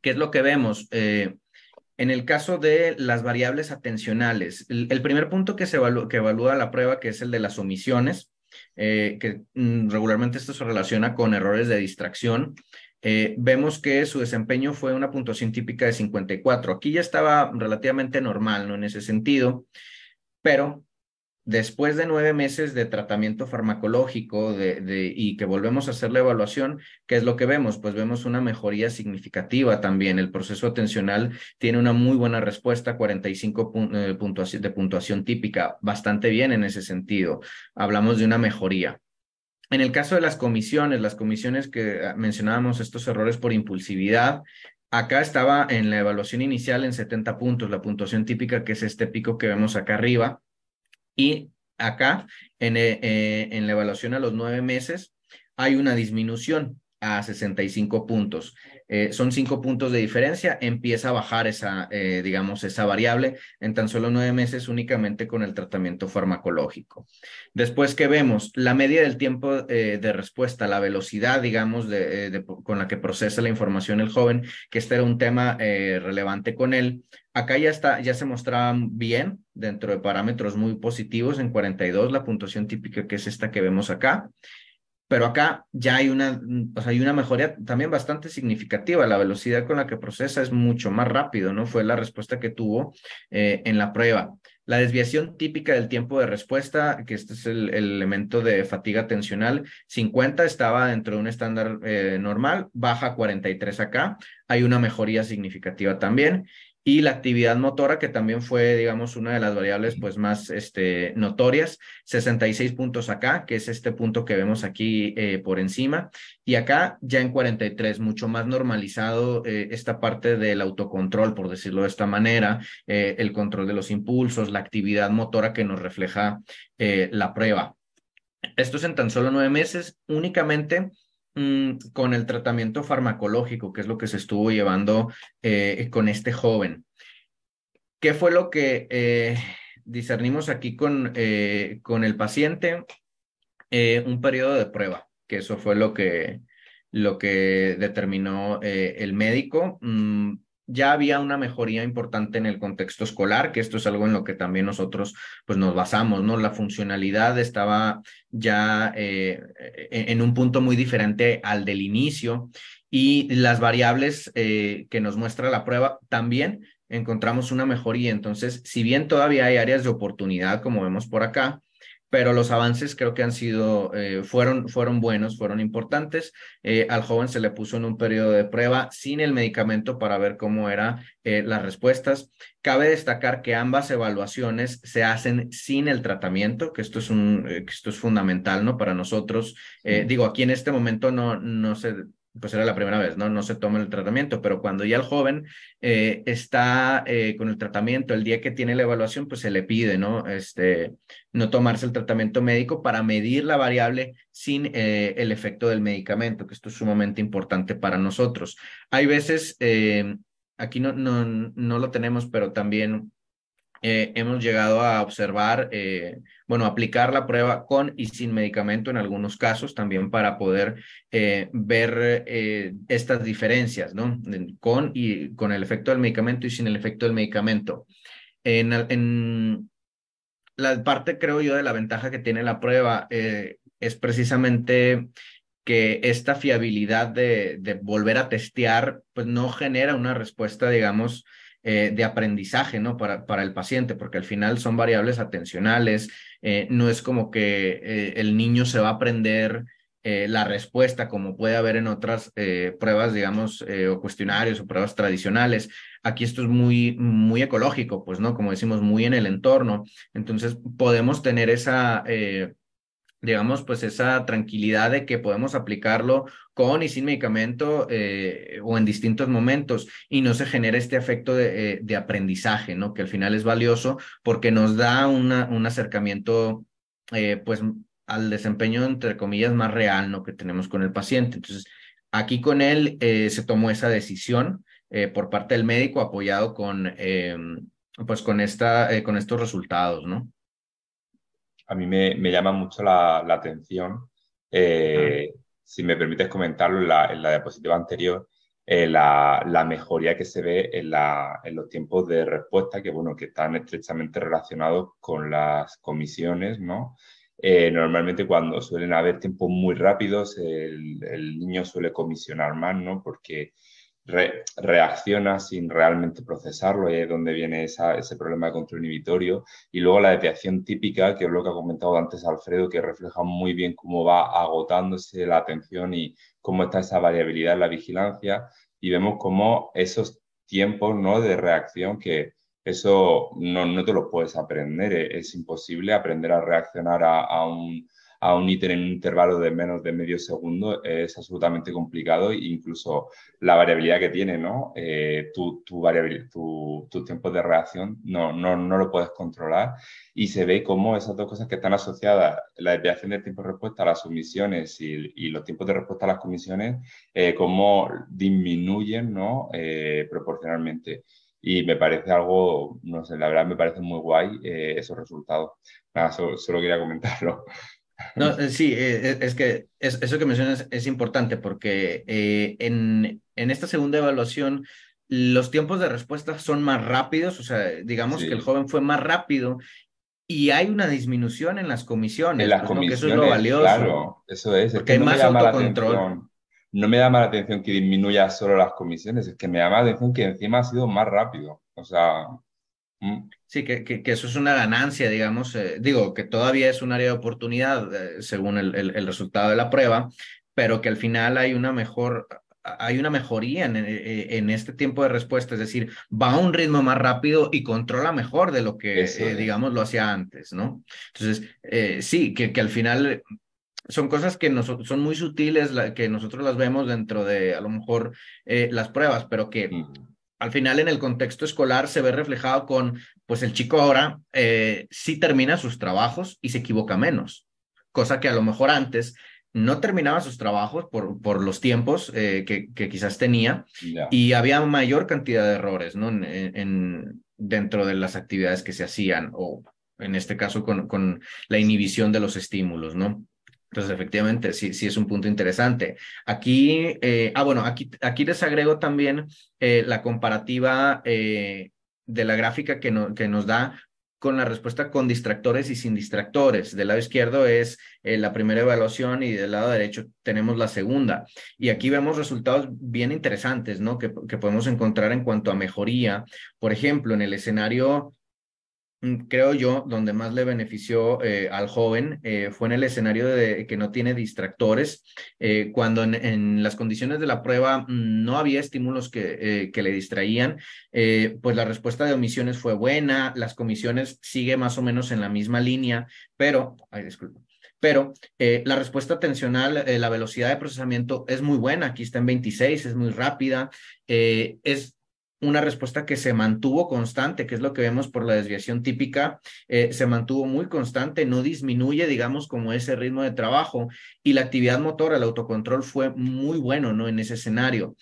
¿Qué es lo que vemos? Eh, en el caso de las variables atencionales, el, primer punto que, se evalúa, que evalúa la prueba, que es el de las omisiones, eh, que mm, regularmente esto se relaciona con errores de distracción, vemos que su desempeño fue una puntuación típica de 54. Aquí ya estaba relativamente normal, ¿no? En ese sentido pero después de nueve meses de tratamiento farmacológico y que volvemos a hacer la evaluación, ¿qué es lo que vemos? Pues vemos una mejoría significativa también. El proceso atencional tiene una muy buena respuesta, 45 eh, de puntuación típica, bastante bien en ese sentido. Hablamos de una mejoría. En el caso de las comisiones, las comisiones que ah, mencionábamos, estos errores por impulsividad, Acá estaba en la evaluación inicial en 70 puntos, la puntuación típica que es este pico que vemos acá arriba. Y acá, en, eh, eh, en la evaluación a los nueve meses, hay una disminución a 65 puntos. Eh, son cinco puntos de diferencia, empieza a bajar esa, eh, digamos, esa variable en tan solo nueve meses únicamente con el tratamiento farmacológico. Después que vemos la media del tiempo eh, de respuesta, la velocidad, digamos, con la que procesa la información el joven, que este era un tema relevante con él. Acá ya está, ya se mostraba bien dentro de parámetros muy positivos en 42, la puntuación típica que es esta que vemos acá pero acá ya hay una, hay una mejoría también bastante significativa. La velocidad con la que procesa es mucho más rápido, ¿no? Fue la respuesta que tuvo eh, en la prueba. La desviación típica del tiempo de respuesta, que este es el, elemento de fatiga tensional, 50 estaba dentro de un estándar eh, normal, baja 43 acá, hay una mejoría significativa también y la actividad motora, que también fue, digamos, una de las variables pues, más este, notorias, 66 puntos acá, que es este punto que vemos aquí eh, por encima, y acá ya en 43, mucho más normalizado eh, esta parte del autocontrol, por decirlo de esta manera, eh, el control de los impulsos, la actividad motora que nos refleja la prueba. Esto es en tan solo nueve meses, únicamente Mm, con el tratamiento farmacológico, que es lo que se estuvo llevando eh, con este joven. ¿Qué fue lo que eh, discernimos aquí con, eh, con el paciente? un periodo de prueba, que eso fue lo que, lo que determinó el médico. Mm, ya había una mejoría importante en el contexto escolar, que esto es algo en lo que también nosotros pues nos basamos, ¿no? La funcionalidad estaba ya eh, en un punto muy diferente al del inicio y las variables eh, que nos muestra la prueba también encontramos una mejoría. Entonces, si bien todavía hay áreas de oportunidad, como vemos por acá, pero los avances creo que han sido, eh, fueron, fueron buenos, fueron importantes. Eh, al joven se le puso en un periodo de prueba sin el medicamento para ver cómo eran eh, las respuestas. Cabe destacar que ambas evaluaciones se hacen sin el tratamiento, que esto es, un, esto es fundamental, ¿no? Para nosotros, digo, aquí en este momento no, no se pues era la primera vez, ¿no? No se toma el tratamiento, pero cuando ya el joven eh, está eh, con el tratamiento, el día que tiene la evaluación, pues se le pide, ¿no? Este, no tomarse el tratamiento médico para medir la variable sin eh, el efecto del medicamento, que esto es sumamente importante para nosotros. Hay veces, aquí no, no, no lo tenemos, pero también eh, hemos llegado a observar, eh, bueno, aplicar la prueba con y sin medicamento en algunos casos también para poder eh, ver estas diferencias, ¿no? Con, y, con el efecto del medicamento y sin el efecto del medicamento. En, la parte, creo yo, de la ventaja que tiene la prueba es precisamente que esta fiabilidad de, de volver a testear, pues no genera una respuesta, digamos, eh, de aprendizaje, ¿no? Para, para el paciente, porque al final son variables atencionales, eh, no es como que eh, el niño se va a aprender la respuesta como puede haber en otras pruebas, digamos, o cuestionarios o pruebas tradicionales. Aquí esto es muy, muy ecológico, pues, ¿no? Como decimos, muy en el entorno. Entonces, podemos tener esa digamos, pues esa tranquilidad de que podemos aplicarlo con y sin medicamento eh, o en distintos momentos y no se genera este efecto eh, de, aprendizaje, ¿no? Que al final es valioso porque nos da una, un acercamiento, eh, pues, al desempeño, entre comillas, más real, ¿no? Que tenemos con el paciente. Entonces, aquí con él se tomó esa decisión por parte del médico apoyado con, em, pues, con, esta, con estos resultados, ¿no? a mí me, llama mucho la, atención, eh, si me permites comentarlo en la, la diapositiva anterior, eh, la, mejoría que se ve en, los tiempos de respuesta, que bueno, que están estrechamente relacionados con las comisiones, ¿no? Eh, normalmente cuando suelen haber tiempos muy rápidos, el, niño suele comisionar más, ¿no? Porque reacciona sin realmente procesarlo, y es donde viene ese problema de control inhibitorio. Y luego la desviación típica, que es lo que ha comentado antes Alfredo, que refleja muy bien cómo va agotándose la atención y cómo está esa variabilidad en la vigilancia. Y vemos cómo esos tiempos ¿no? de reacción que, eso no, no, te lo puedes aprender, es, imposible aprender a reaccionar a, un, a un ítem en un intervalo de menos de medio segundo es absolutamente complicado incluso la variabilidad que tiene, ¿no? Eh, tu, tu, tu, tus tiempos de reacción no, no, no lo puedes controlar y se ve cómo esas dos cosas que están asociadas, la desviación del tiempo de respuesta a las sumisiones y, los tiempos de respuesta a las comisiones, eh, cómo disminuyen ¿no? Eh, proporcionalmente. Y me parece algo, no sé, la verdad me parece muy guay esos resultados. Nada, solo, solo quería comentarlo. Eh, sí, eh, eh, es que eso que mencionas es importante porque en, esta segunda evaluación los tiempos de respuesta son más rápidos, o sea, digamos que el joven fue más rápido y hay una disminución en las comisiones. En las comisiones, pues, ¿no? eso es lo valioso. Claro, eso es. Porque que hay no más autocontrol. No me llama la atención que disminuya solo las comisiones, es que me llama la atención que encima ha sido más rápido. O sea, Sí, que, que, eso es una ganancia, digamos, eh, digo, que todavía es un área de oportunidad eh, según el, el, resultado de la prueba, pero que al final hay una mejor hay una mejoría en, eh, en, este tiempo de respuesta, es decir, va a un ritmo más rápido y controla mejor de lo que, digamos, lo hacía antes, ¿no? Entonces, sí, que, que al final son cosas que nos, son muy sutiles, la, que nosotros las vemos dentro de, a lo mejor, las pruebas, pero que al final en el contexto escolar se ve reflejado con, pues el chico ahora eh, sí termina sus trabajos y se equivoca menos, cosa que a lo mejor antes no terminaba sus trabajos por, por los tiempos eh, que, quizás tenía y había mayor cantidad de errores ¿no? en, dentro de las actividades que se hacían o en este caso con, con la inhibición de los estímulos, ¿no? Entonces, efectivamente, sí, sí es un punto interesante. Aquí, eh, ah, bueno, aquí, aquí les agrego también eh, la comparativa eh, de la gráfica que, que nos da con la respuesta con distractores y sin distractores. Del lado izquierdo es la primera evaluación y del lado derecho tenemos la segunda. Y aquí vemos resultados bien interesantes, ¿no? que podemos encontrar en cuanto a mejoría. Por ejemplo, en el escenario Mm, creo yo, donde más le benefició eh, al joven eh, fue en el escenario de que no tiene distractores, eh, cuando en, las condiciones de la prueba mm, no había estímulos que, que le distraían, pues la respuesta de omisiones fue buena, las comisiones sigue más o menos en la misma línea, pero, ay, disculpa, pero la respuesta atencional, la velocidad de procesamiento es muy buena, aquí está en 26, es muy rápida, es una respuesta que se mantuvo constante, que es lo que vemos por la desviación típica, eh, se mantuvo muy constante, no disminuye, digamos, como ese ritmo de trabajo y la actividad motora, el autocontrol fue muy bueno, ¿no? En ese escenario.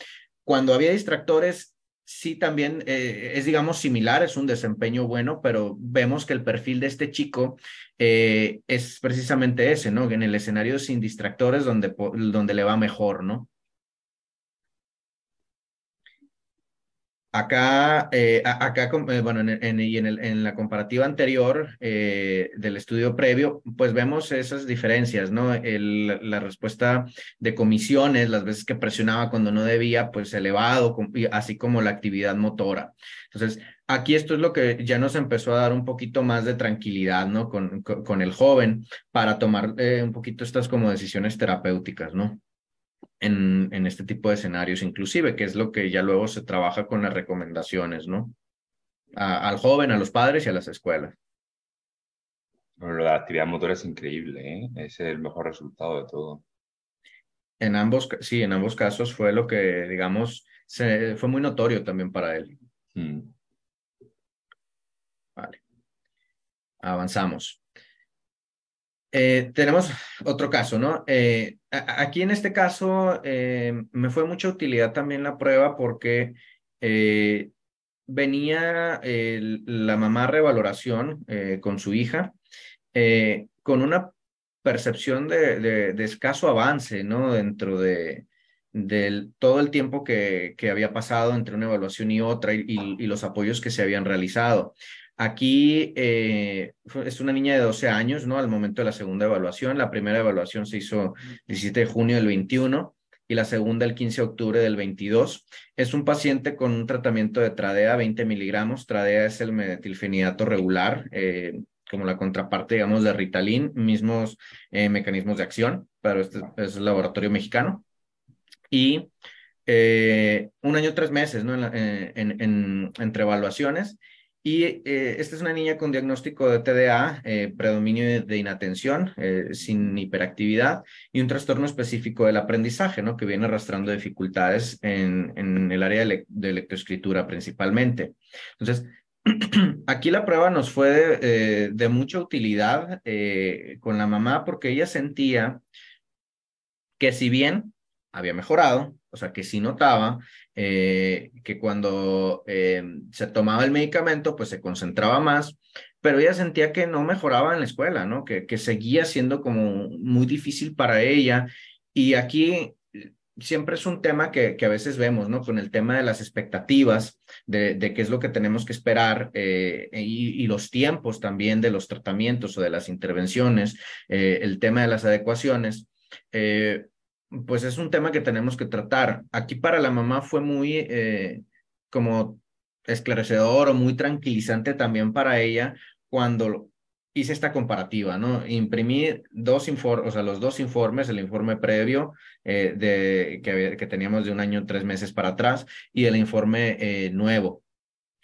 Cuando había distractores, sí también eh, es, digamos, similar, es un desempeño bueno, pero vemos que el perfil de este chico eh, es precisamente ese, ¿no? En el escenario sin distractores donde, donde le va mejor, ¿no? Acá, eh, acá eh, bueno, en, y en, la comparativa anterior eh, del estudio previo, pues vemos esas diferencias, ¿no? la respuesta de comisiones, las veces que presionaba cuando no debía, pues elevado, así como la actividad motora. Entonces, aquí esto es lo que ya nos empezó a dar un poquito más de tranquilidad, ¿no? Con, con, el joven para tomar un poquito estas como decisiones terapéuticas, ¿no? en, este tipo de escenarios, inclusive, que es lo que ya luego se trabaja con las recomendaciones, ¿no? al joven, a los padres y a las escuelas. Bueno, la actividad motora es increíble, ¿eh? es el mejor resultado de todo. En ambos, sí, en ambos casos fue lo que, digamos, fue muy notorio también para él. Mm. Vale. Avanzamos. Eh, tenemos otro caso, ¿no? Eh, aquí en este caso eh, me fue mucha utilidad también la prueba porque venía la mamá revaloración con su hija con una percepción de, escaso avance, ¿no? Dentro de, del todo el tiempo que, había pasado entre una evaluación y otra y los apoyos que se habían realizado. Aquí eh, es una niña de 12 años, ¿no? Al momento de la segunda evaluación. La primera evaluación se hizo el 17 de junio del 21 y la segunda el 15 de octubre del 22. Es un paciente con un tratamiento de tradea, 20 miligramos. Tradea es el metilfenidato regular, eh, como la contraparte, digamos, de Ritalin, mismos eh, mecanismos de acción, pero este es el laboratorio mexicano. Y un año, tres meses, ¿no? en, entre evaluaciones. Y eh, esta es una niña con diagnóstico de TDA, eh, predominio de inatención, eh, sin hiperactividad y un trastorno específico del aprendizaje, ¿no? que viene arrastrando dificultades en, el área de, lectoescritura principalmente. Entonces, aquí la prueba nos fue de mucha utilidad con la mamá porque ella sentía que si bien había mejorado, o sea, que sí notaba eh, que cuando eh, se tomaba el medicamento, pues se concentraba más, pero ella sentía que no mejoraba en la escuela, ¿no? Que, que seguía siendo como muy difícil para ella. Y aquí eh, siempre es un tema que, que, a veces vemos, ¿no? Con el tema de las expectativas, de, de qué es lo que tenemos que esperar y, los tiempos también de los tratamientos o de las intervenciones, el tema de las adecuaciones. Eh, pues es un tema que tenemos que tratar. Aquí para la mamá fue muy eh, como esclarecedor o muy tranquilizante también para ella cuando hice esta comparativa, ¿no? Imprimí dos informes, o sea, los dos informes, el informe previo eh, de, que, teníamos de un año, tres meses para atrás y el informe eh, nuevo,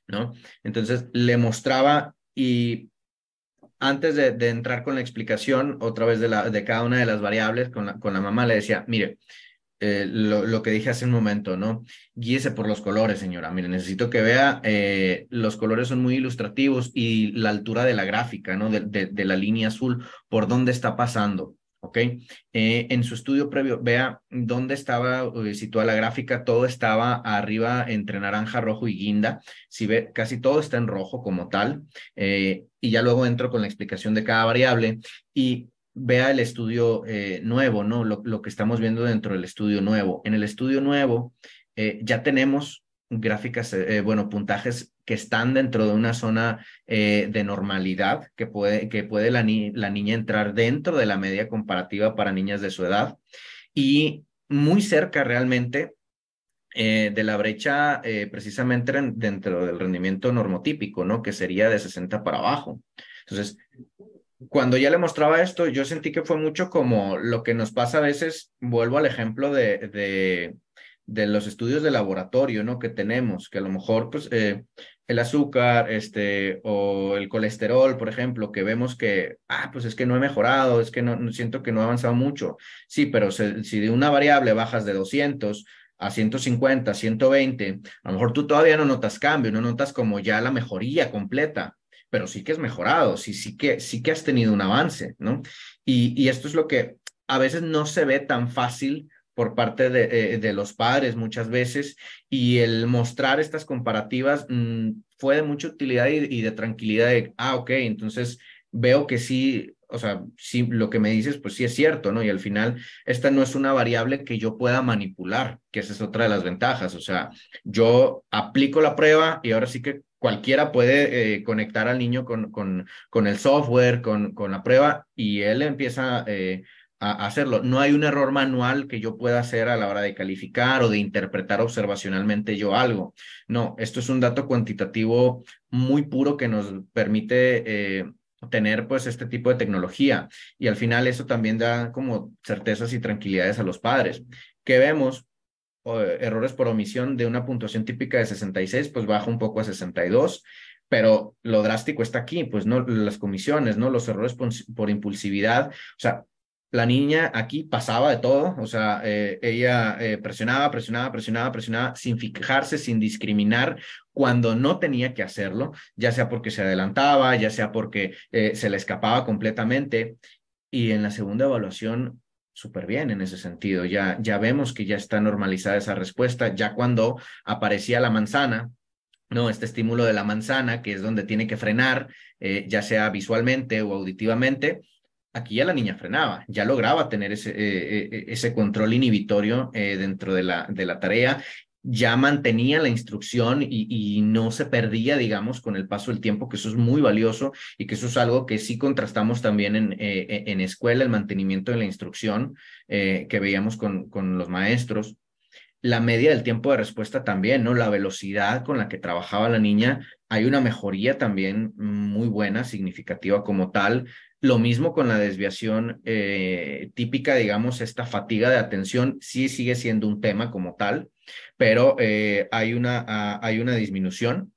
¿no? Entonces le mostraba y antes de, entrar con la explicación, otra vez de, la, de cada una de las variables, con la, con la mamá le decía, mire, eh, lo, que dije hace un momento, ¿no? Guíese por los colores, señora. Mire, necesito que vea, eh, los colores son muy ilustrativos y la altura de la gráfica, ¿no? de la línea azul, por dónde está pasando. ¿ok? Eh, en su estudio previo, vea dónde estaba eh, situada la gráfica, todo estaba arriba entre naranja, rojo y guinda. Si ve, casi todo está en rojo como tal. Eh, y ya luego entro con la explicación de cada variable y vea el estudio nuevo, ¿no? Lo, lo, que estamos viendo dentro del estudio nuevo. En el estudio nuevo ya tenemos gráficas, bueno, puntajes que están dentro de una zona eh, de normalidad, que puede, que puede la, niña entrar dentro de la media comparativa para niñas de su edad y muy cerca realmente eh, de la brecha eh, precisamente dentro del rendimiento normotípico, ¿no? Que sería de 60 para abajo. Entonces, cuando ya le mostraba esto, yo sentí que fue mucho como lo que nos pasa a veces, vuelvo al ejemplo de, de, los estudios de laboratorio, ¿no? Que tenemos, que a lo mejor, pues, el azúcar, este, o el colesterol, por ejemplo, que vemos que, ah, pues es que no he mejorado, es que no, siento que no he avanzado mucho. Sí, pero si de una variable bajas de 200 a 150, 120, a lo mejor tú todavía no notas cambio, no notas como ya la mejoría completa, pero sí que has mejorado, sí, sí, que, sí que has tenido un avance, ¿no? Y, y esto es lo que a veces no se ve tan fácil por parte eh, de, los padres muchas veces y el mostrar estas comparativas mm, fue de mucha utilidad y, de tranquilidad de, ah, ok, entonces veo que sí, o sea, sí, lo que me dices, pues sí es cierto, ¿no? Y al final, esta no es una variable que yo pueda manipular, que esa es otra de las ventajas, o sea, yo aplico la prueba y ahora sí que cualquiera puede eh, conectar al niño con, con, con el software, con, con, la prueba, y él empieza eh, hacerlo. No hay un error manual que yo pueda hacer a la hora de calificar o de interpretar observacionalmente yo algo. No, esto es un dato cuantitativo muy puro que nos permite eh, tener pues este tipo de tecnología y al final eso también da como certezas y tranquilidades a los padres. que vemos? Eh, errores por omisión de una puntuación típica de 66, pues baja un poco a 62 pero lo drástico está aquí, pues no las comisiones, no los errores por, por, impulsividad, o sea, la niña aquí pasaba de todo, o sea, eh, ella eh, presionaba, presionaba, presionaba, presionaba, sin fijarse, sin discriminar, cuando no tenía que hacerlo, ya sea porque se adelantaba, ya sea porque eh, se le escapaba completamente. Y en la segunda evaluación, súper bien en ese sentido, ya, ya vemos que ya está normalizada esa respuesta, ya cuando aparecía la manzana, ¿no? Este estímulo de la manzana, que es donde tiene que frenar, ya sea visualmente o auditivamente aquí ya la niña frenaba, ya lograba tener ese, eh, eh, eh, control inhibitorio dentro de la, tarea, ya mantenía la instrucción y, no se perdía, digamos, con el paso del tiempo, que eso es muy valioso y que eso es algo que sí contrastamos también en, escuela, el mantenimiento de la instrucción que veíamos con los maestros la media del tiempo de respuesta también, ¿no? La velocidad con la que trabajaba la niña, hay una mejoría también muy buena, significativa como tal. Lo mismo con la desviación eh, típica, digamos, esta fatiga de atención, sí sigue siendo un tema como tal, pero eh, hay, una, ah, hay una disminución.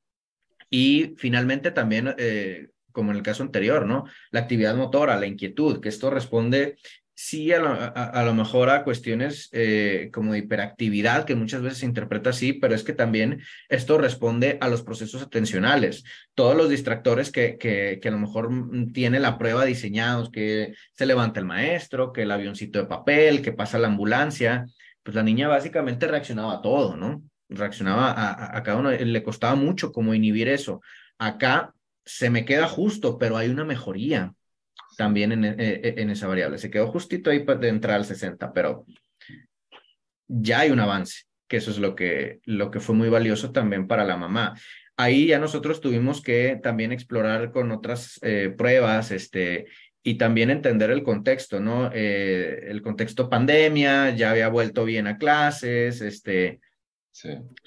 Y finalmente también, eh, como en el caso anterior, ¿no? La actividad motora, la inquietud, que esto responde sí a lo, mejor a cuestiones eh, como de hiperactividad, que muchas veces se interpreta así, pero es que también esto responde a los procesos atencionales. Todos los distractores que, que, a lo mejor mm, tiene la prueba diseñados, que se levanta el maestro, que el avioncito de papel, que pasa la ambulancia, pues la niña básicamente reaccionaba a todo, ¿no? Reaccionaba a, a cada uno, eh, le costaba mucho como inhibir eso. Acá se me queda justo, pero hay una mejoría también eh, eh, en, esa variable. Se quedó justito ahí para entrar al 60, pero ya hay un avance, que eso es lo que, lo que fue muy valioso también para la mamá. Ahí ya nosotros tuvimos que también explorar con otras eh, pruebas, este, y también entender el contexto, ¿no? el contexto pandemia, ya había vuelto bien a clases, este,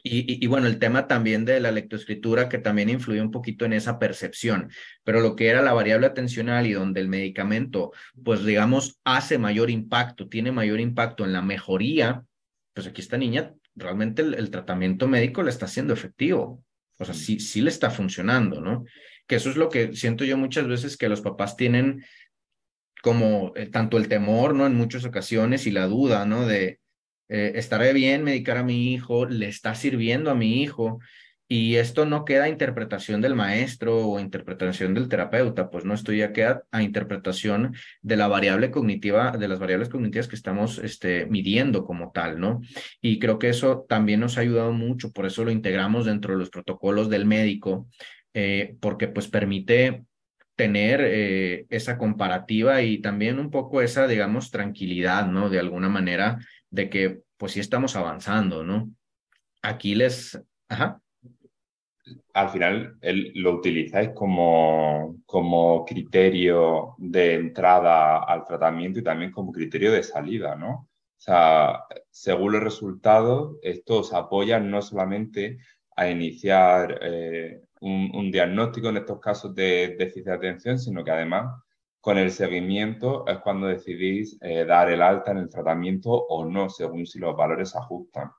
y, bueno, el tema también de la lectoescritura que también influye un poquito en esa percepción, pero lo que era la variable atencional y donde el medicamento, pues digamos, hace mayor impacto, tiene mayor impacto en la mejoría, pues aquí esta niña realmente el, tratamiento médico le está siendo efectivo, o sea, sí, sí le está funcionando, ¿no? Que eso es lo que siento yo muchas veces que los papás tienen como eh, tanto el temor, ¿no? En muchas ocasiones y la duda, ¿no? De, eh, estaré bien medicar a mi hijo, le está sirviendo a mi hijo. Y esto no queda interpretación del maestro o interpretación del terapeuta, pues no, esto ya queda a interpretación de la variable cognitiva, de las variables cognitivas que estamos este, midiendo como tal, ¿no? Y creo que eso también nos ha ayudado mucho, por eso lo integramos dentro de los protocolos del médico, eh, porque pues permite tener eh, esa comparativa y también un poco esa, digamos, tranquilidad, ¿no? De alguna manera de que pues sí estamos avanzando, ¿no? Aquí les... Al final lo utilizáis como, como criterio de entrada al tratamiento y también como criterio de salida, ¿no? O sea, según los resultados, esto os apoya no solamente a iniciar eh, un, diagnóstico en estos casos de déficit de atención, sino que además con el seguimiento es cuando decidís eh, dar el alta en el tratamiento o no, según si los valores ajustan.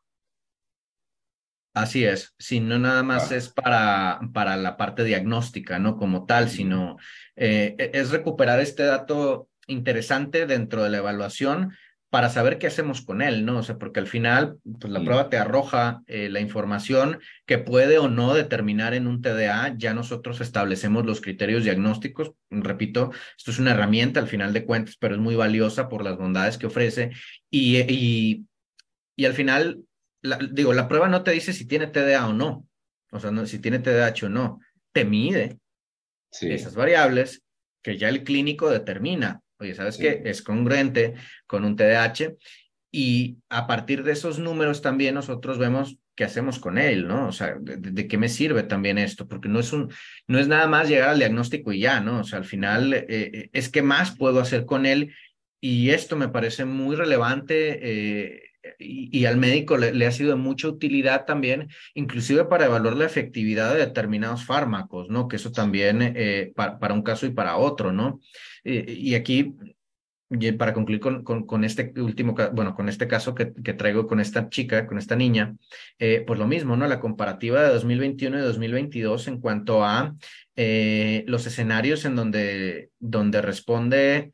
Así es, si no nada más es para, para, la parte diagnóstica, ¿no? Como tal, sino eh, e-, es recuperar este dato interesante dentro de la evaluación para saber qué hacemos con él, ¿no? O sea, porque al final, pues la prueba te arroja eh, la información que puede o no determinar en un TDA, ya nosotros establecemos los criterios diagnósticos, repito, esto es una herramienta al final de cuentas, pero es muy valiosa por las bondades que ofrece y, al final, digo, la prueba no te dice si tiene TDA o no, o sea, no, si tiene TDA o no, te mide esas variables que ya el clínico determina Oye, ¿sabes qué? Es congruente con un TDAH y a partir de esos números también nosotros vemos qué hacemos con él, ¿no? O sea, de, qué me sirve también esto? Porque no es, un, no es nada más llegar al diagnóstico y ya, ¿no? O sea, al final eh, eh, es qué más puedo hacer con él y esto me parece muy relevante. Eh, y, al médico le, ha sido de mucha utilidad también, inclusive para evaluar la efectividad de determinados fármacos, ¿no? Que eso también eh, para, un caso y para otro, ¿no? Eh, y aquí, para concluir con, con, este último, bueno, con este caso que, que traigo con esta chica, con esta niña, eh, pues lo mismo, ¿no? La comparativa de 2021 y 2022 en cuanto a los escenarios en donde, donde responde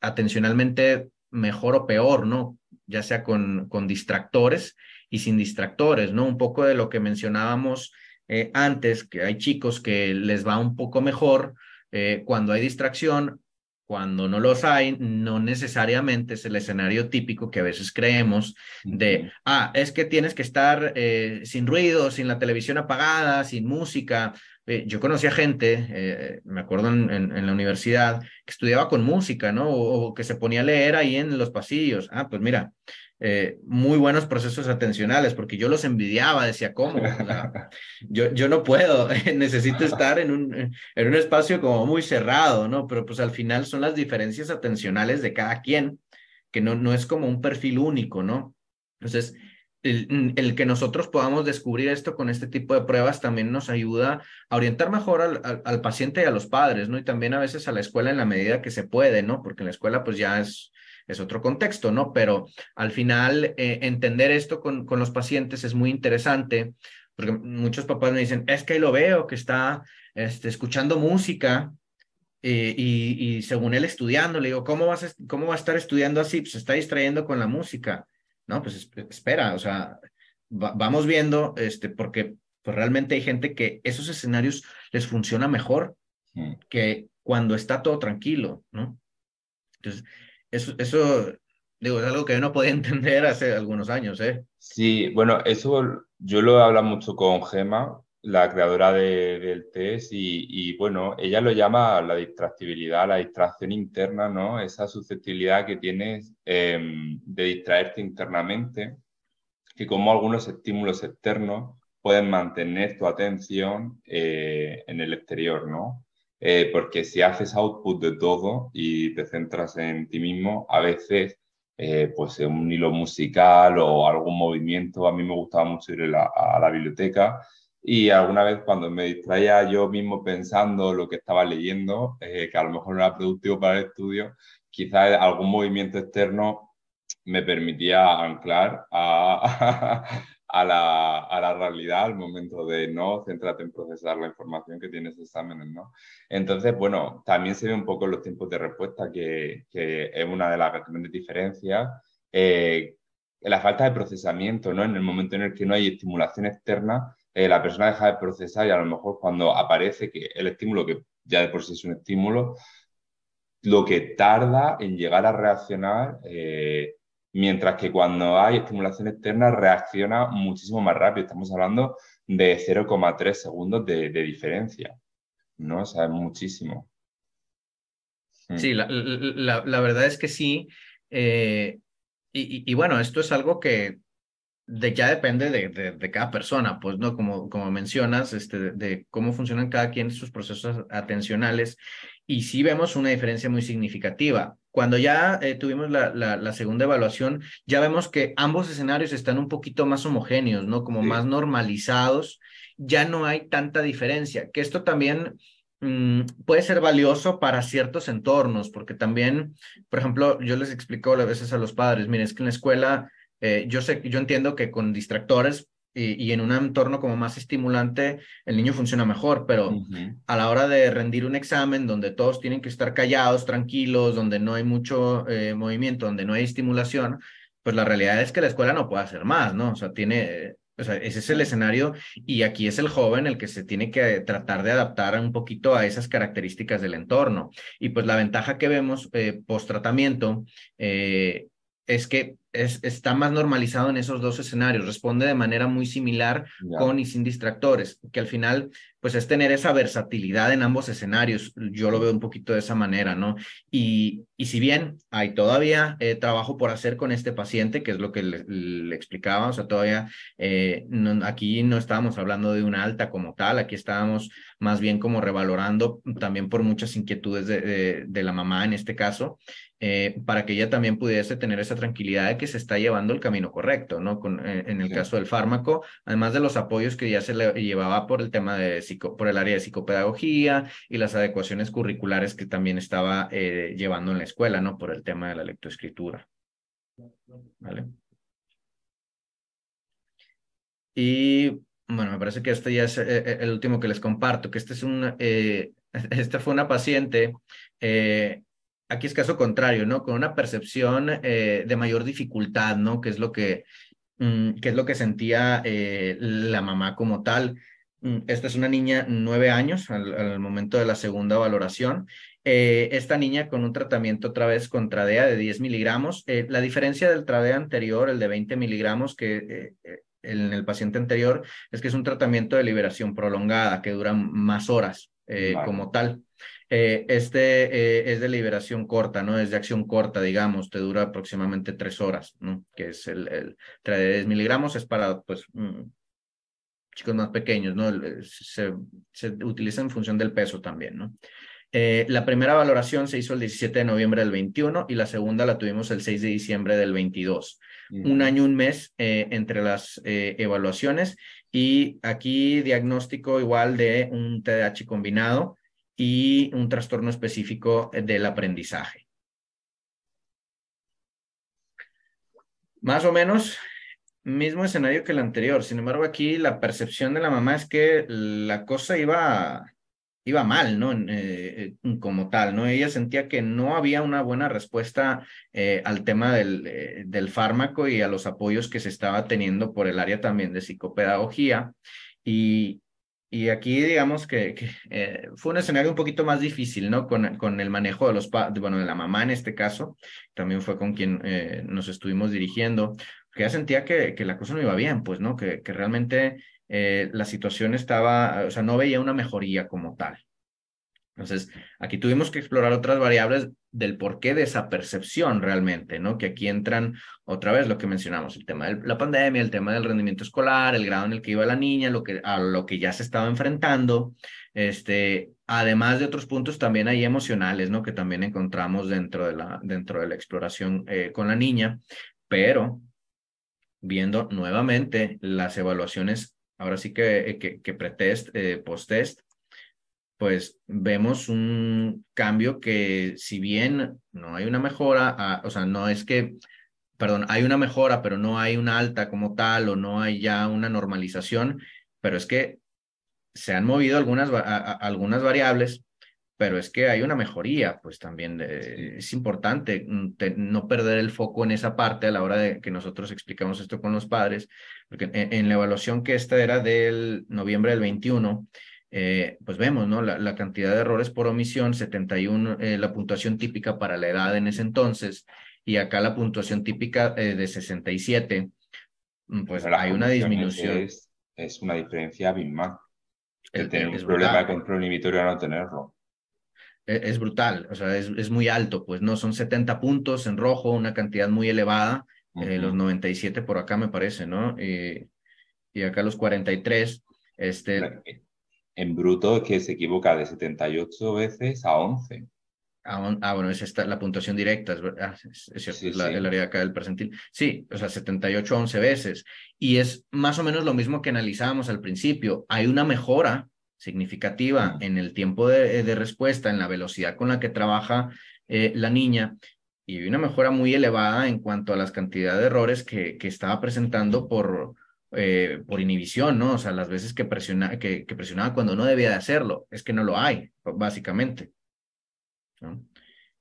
atencionalmente mejor o peor, ¿no? ya sea con, con distractores y sin distractores, ¿no? Un poco de lo que mencionábamos eh, antes, que hay chicos que les va un poco mejor eh, cuando hay distracción, cuando no los hay, no necesariamente es el escenario típico que a veces creemos de, ah, es que tienes que estar eh, sin ruido, sin la televisión apagada, sin música, eh, yo conocía gente, eh, me acuerdo en, la universidad, que estudiaba con música, ¿no? O, que se ponía a leer ahí en los pasillos. Ah, pues mira, eh, muy buenos procesos atencionales, porque yo los envidiaba, decía, ¿cómo? yo, yo no puedo, necesito estar en un, en un espacio como muy cerrado, ¿no? Pero pues al final son las diferencias atencionales de cada quien, que no, no es como un perfil único, ¿no? Entonces, Mm, el, que nosotros podamos descubrir esto con este tipo de pruebas también nos ayuda a orientar mejor al, paciente y a los padres, ¿no? Y también a veces a la escuela en la medida que se puede, ¿no? Porque en la escuela pues ya es, es otro contexto, ¿no? Pero al final eh, entender esto con, los pacientes es muy interesante porque muchos papás me dicen, es que ahí lo veo que está este, escuchando música, eh, y, según él estudiando, le digo, ¿cómo, vas ¿cómo va a estar estudiando así? Pues se está distrayendo con la música. No, pues espera, o sea, vamos viendo, este, porque pues realmente hay gente que esos escenarios les funciona mejor que cuando está todo tranquilo, ¿no? Entonces, eso, eso, digo, es algo que yo no podía entender hace algunos años, ¿eh? Sí, bueno, eso yo lo he hablado mucho con Gema, la creadora del test, y, bueno, ella lo llama la distractibilidad, la distracción interna, ¿no? Esa susceptibilidad que tienes em, de distraerte internamente, que como algunos estímulos externos pueden mantener tu atención eh, en el exterior, ¿no? Eh, porque si haces output de todo y te centras en ti mismo, a veces eh, pues un hilo musical o algún movimiento. A mí me gustaba mucho ir a la, a la biblioteca y alguna vez cuando me distraía yo mismo pensando lo que estaba leyendo, eh, que a lo mejor no era productivo para el estudio, quizás algún movimiento externo me permitía anclar a, la, realidad al momento de no céntrate en procesar la información que tienes exámenes, ¿no? Entonces, bueno, también se ve un poco los tiempos de respuesta, que, es una de las grandes diferencias. Eh, la falta de procesamiento, ¿no? En el momento en el que no hay estimulación externa, eh, la persona deja de procesar y a lo mejor cuando aparece que el estímulo, que ya de por sí es un estímulo, lo que tarda en llegar a reaccionar, eh, mientras que cuando hay estimulación externa reacciona muchísimo más rápido. Estamos hablando de 0,3 segundos de, diferencia, ¿no? O sea, es muchísimo. Mm. Sí, la, verdad es que sí. Eh, y bueno, esto es algo que ya depende de, cada persona, pues, ¿no? Como, como mencionas, este, de, cómo funcionan cada quien sus procesos atencionales. Y sí vemos una diferencia muy significativa. Cuando ya eh, tuvimos la, segunda evaluación, ya vemos que ambos escenarios están un poquito más homogéneos, ¿no? Como más normalizados. Ya no hay tanta diferencia, que esto también mm, puede ser valioso para ciertos entornos, porque también, por ejemplo, yo les explico a veces a los padres, miren, es que en la escuela eh, yo, sé, yo entiendo que con distractores y, en un entorno como más estimulante, el niño funciona mejor, pero a la hora de rendir un examen donde todos tienen que estar callados, tranquilos, donde no hay mucho eh, movimiento, donde no hay estimulación, pues la realidad es que la escuela no puede hacer más, ¿no? O sea, tiene, o ese es el escenario y aquí es el joven el que se tiene que tratar de adaptar un poquito a esas características del entorno. Y pues la ventaja que vemos eh, post tratamiento es que está más normalizado en esos dos escenarios, responde de manera muy similar con y sin distractores, que al final pues es tener esa versatilidad en ambos escenarios. Yo lo veo un poquito de esa manera, ¿no? Y, si bien hay todavía eh, trabajo por hacer con este paciente, que es lo que le, explicaba, o sea, todavía eh, aquí no estábamos hablando de una alta como tal, aquí estábamos más bien como revalorando también por muchas inquietudes de, la mamá en este caso, eh, para que ella también pudiese tener esa tranquilidad de que se está llevando el camino correcto, ¿no? Con, en, el caso del fármaco, además de los apoyos que ya se le llevaba por el tema de por el área de psicopedagogía y las adecuaciones curriculares que también estaba eh, llevando en la escuela, ¿no? Por el tema de la lectoescritura. ¿Vale? Y bueno, me parece que este ya es eh, eh, el último que les comparto, que este es un, esta fue una paciente aquí es caso contrario, ¿no? Con una percepción de mayor dificultad, ¿no? Que es lo que, mm, que, es lo que sentía la mamá como tal. Mm, esta es una niña nueve años al, momento de la segunda valoración. Eh, esta niña con un tratamiento otra vez con tradea de 10 miligramos. Eh, la diferencia del tradea anterior, el de 20 miligramos que eh, en el paciente anterior, es que es un tratamiento de liberación prolongada que dura más horas como tal. este es de liberación corta, ¿no? Es de acción corta, digamos, te dura aproximadamente tres horas, ¿no? Que es el, el tradea de 10 miligramos, es para, pues, mm, chicos más pequeños, ¿no? Se, se utiliza en función del peso también, ¿no? Eh, la primera valoración se hizo el 17 de noviembre del 21 y la segunda la tuvimos el 6 de diciembre del 22. Un año, un mes eh, entre las eh, evaluaciones y aquí diagnóstico igual de un TDAH combinado y un trastorno específico del aprendizaje. Más o menos mismo escenario que el anterior. Sin embargo, aquí la percepción de la mamá es que la cosa iba, iba mal, ¿no? Eh, eh, como tal, ¿no? Ella sentía que no había una buena respuesta eh, al tema del, del fármaco y a los apoyos que se estaba teniendo por el área también de psicopedagogía. Y, y aquí digamos que, fue un escenario un poquito más difícil, ¿no? Con, con el manejo de los, bueno, de la mamá en este caso, también fue con quien nos estuvimos dirigiendo, que ya sentía que, que la cosa no iba bien, pues, ¿no? Que, que realmente eh, la situación estaba, o sea, no veía una mejoría como tal. Entonces, aquí tuvimos que explorar otras variables del porqué de esa percepción realmente, ¿no? Que aquí entran otra vez lo que mencionamos, el tema de la pandemia, el tema del rendimiento escolar, el grado en el que iba la niña, lo que, a lo que ya se estaba enfrentando, este, además de otros puntos también ahí emocionales, ¿no? Que también encontramos dentro de la, dentro de la exploración eh, con la niña, pero viendo nuevamente las evaluaciones, ahora sí que, eh, que, pretest, eh, post pues vemos un cambio que si bien no hay una mejora, ah, o sea, no es que, perdón, hay una mejora, pero no hay una alta como tal o no hay ya una normalización, pero es que se han movido algunas, algunas variables pero es que hay una mejoría, pues también es importante mm, no perder el foco en esa parte a la hora de que nosotros explicamos esto con los padres, porque en, la evaluación que esta era del noviembre del 21, eh, pues vemos, ¿no? La, cantidad de errores por omisión, 71, eh, la puntuación típica para la edad en ese entonces, y acá la puntuación típica eh, de 67, mm, pues hay una disminución. Es, una diferencia abismal. El tener un problema con de control inhibitorio no tenerlo. E-, es brutal, o sea, es, muy alto, pues no, son 70 puntos en rojo, una cantidad muy elevada, eh, los 97 por acá me parece, ¿no? Y, acá los 43, este... En bruto que se equivoca de 78 veces a 11. ah, bueno, es esta la puntuación directa, es, ah, es, la, área acá del percentil. Sí, o sea, 78 a 11 veces. Y es más o menos lo mismo que analizábamos al principio. Hay una mejora significativa en el tiempo de, respuesta, en la velocidad con la que trabaja eh, la niña y una mejora muy elevada en cuanto a las cantidades de errores que, estaba presentando por, eh, por inhibición, ¿no? O sea, las veces que, presiona, que, que presionaba cuando no debía de hacerlo, es que no lo hay, básicamente. ¿no?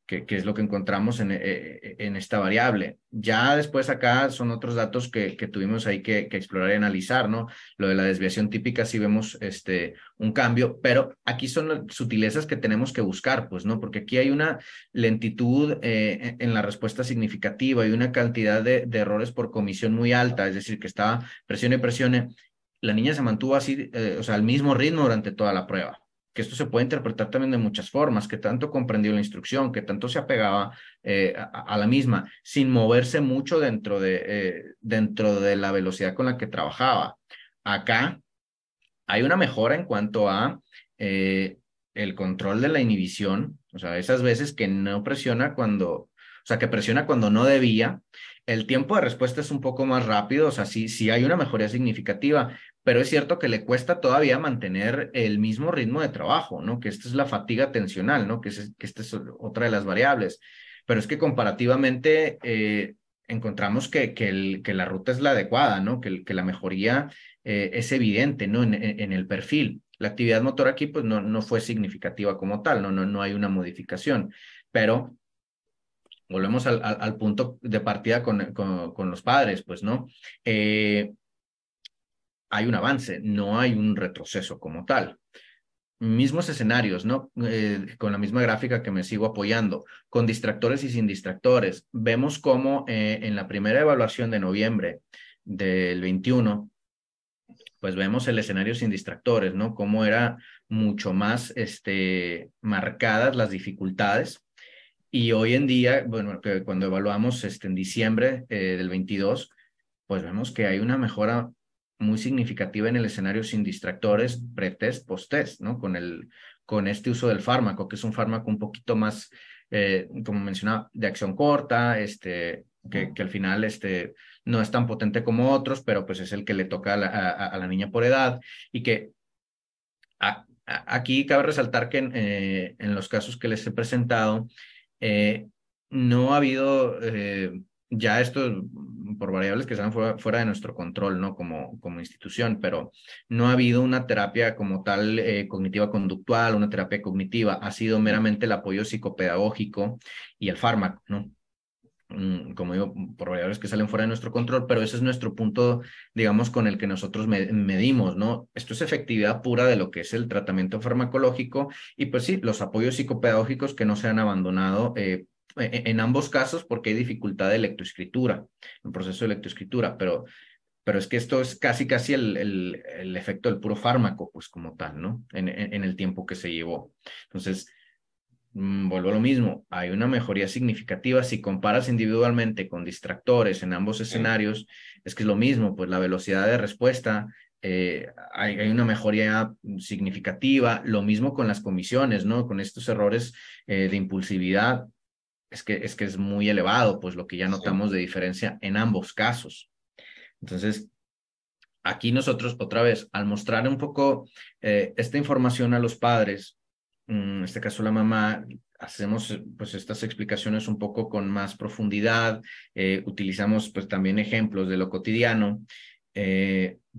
que, es lo que encontramos en, eh, eh, en, esta variable. Ya después acá son otros datos que, que tuvimos ahí que, explorar y analizar, ¿no? Lo de la desviación típica sí vemos este, un cambio, pero aquí son las sutilezas que tenemos que buscar, pues, ¿no? Porque aquí hay una lentitud eh, en la respuesta significativa y una cantidad de, errores por comisión muy alta, es decir, que estaba presione, presione. La niña se mantuvo así, o sea, al mismo ritmo durante toda la prueba que esto se puede interpretar también de muchas formas, que tanto comprendió la instrucción, que tanto se apegaba eh, a, la misma, sin moverse mucho dentro de, eh, dentro de la velocidad con la que trabajaba. Acá hay una mejora en cuanto a eh, el control de la inhibición, o sea, esas veces que no presiona cuando, o sea, que presiona cuando no debía. El tiempo de respuesta es un poco más rápido, o sea, sí, sí hay una mejora significativa, pero es cierto que le cuesta todavía mantener el mismo ritmo de trabajo, ¿no? Que esta es la fatiga tensional, ¿no? Que, es, que esta es otra de las variables. Pero es que comparativamente eh, encontramos que, que, la ruta es la adecuada, ¿no? Que, la mejoría eh, es evidente, ¿no? En, el perfil. La actividad motor aquí, pues, no, no fue significativa como tal, ¿no? No, no hay una modificación, pero volvemos al, punto de partida con, los padres, pues, ¿no? Eh, hay un avance, no hay un retroceso como tal. Mismos escenarios, ¿no? Eh, con la misma gráfica que me sigo apoyando, con distractores y sin distractores. Vemos cómo eh, en la primera evaluación de noviembre del 21, pues vemos el escenario sin distractores, ¿no? Cómo era mucho más este, marcadas las dificultades. Y hoy en día, bueno, cuando evaluamos este, en diciembre eh, del 22, pues vemos que hay una mejora muy significativa en el escenario sin distractores, pretest, posttest, ¿no? Con, el, con este uso del fármaco, que es un fármaco un poquito más, eh, como mencionaba, de acción corta, este, que, al final este, no es tan potente como otros, pero pues es el que le toca a la, niña por edad y que aquí cabe resaltar que eh, en, los casos que les he presentado, eh, no ha habido ya esto mm, por variables que están fuera, de nuestro control, ¿no? Como, como institución, pero no ha habido una terapia como tal eh, cognitiva conductual, una terapia cognitiva, ha sido meramente el apoyo psicopedagógico y el fármaco, ¿no? Mm, como digo, mm, por variables que salen fuera de nuestro control, pero ese es nuestro punto, digamos, con el que nosotros medimos, ¿no? Esto es efectividad pura de lo que es el tratamiento farmacológico y pues sí, los apoyos psicopedagógicos que no se han abandonado eh, e, e, en ambos casos porque hay dificultad de lectoescritura, un proceso de lectoescritura, pero, pero es que esto es casi, casi el, el, efecto del puro fármaco, pues como tal, ¿no? En, en, el tiempo que se llevó. Entonces, mm, vuelvo a lo mismo, hay una mejoría significativa si comparas individualmente con distractores en ambos escenarios, es que es lo mismo, pues la velocidad de respuesta. Eh, hay, hay, una mejoría significativa, lo mismo con las comisiones, ¿no? Con estos errores eh, de impulsividad, es que, es que es muy elevado, pues lo que ya notamos de diferencia en ambos casos. Entonces, aquí nosotros otra vez, al mostrar un poco eh, esta información a los padres, mm, en este caso la mamá, hacemos eh, pues estas explicaciones un poco con más profundidad, eh, utilizamos pues también ejemplos de lo cotidiano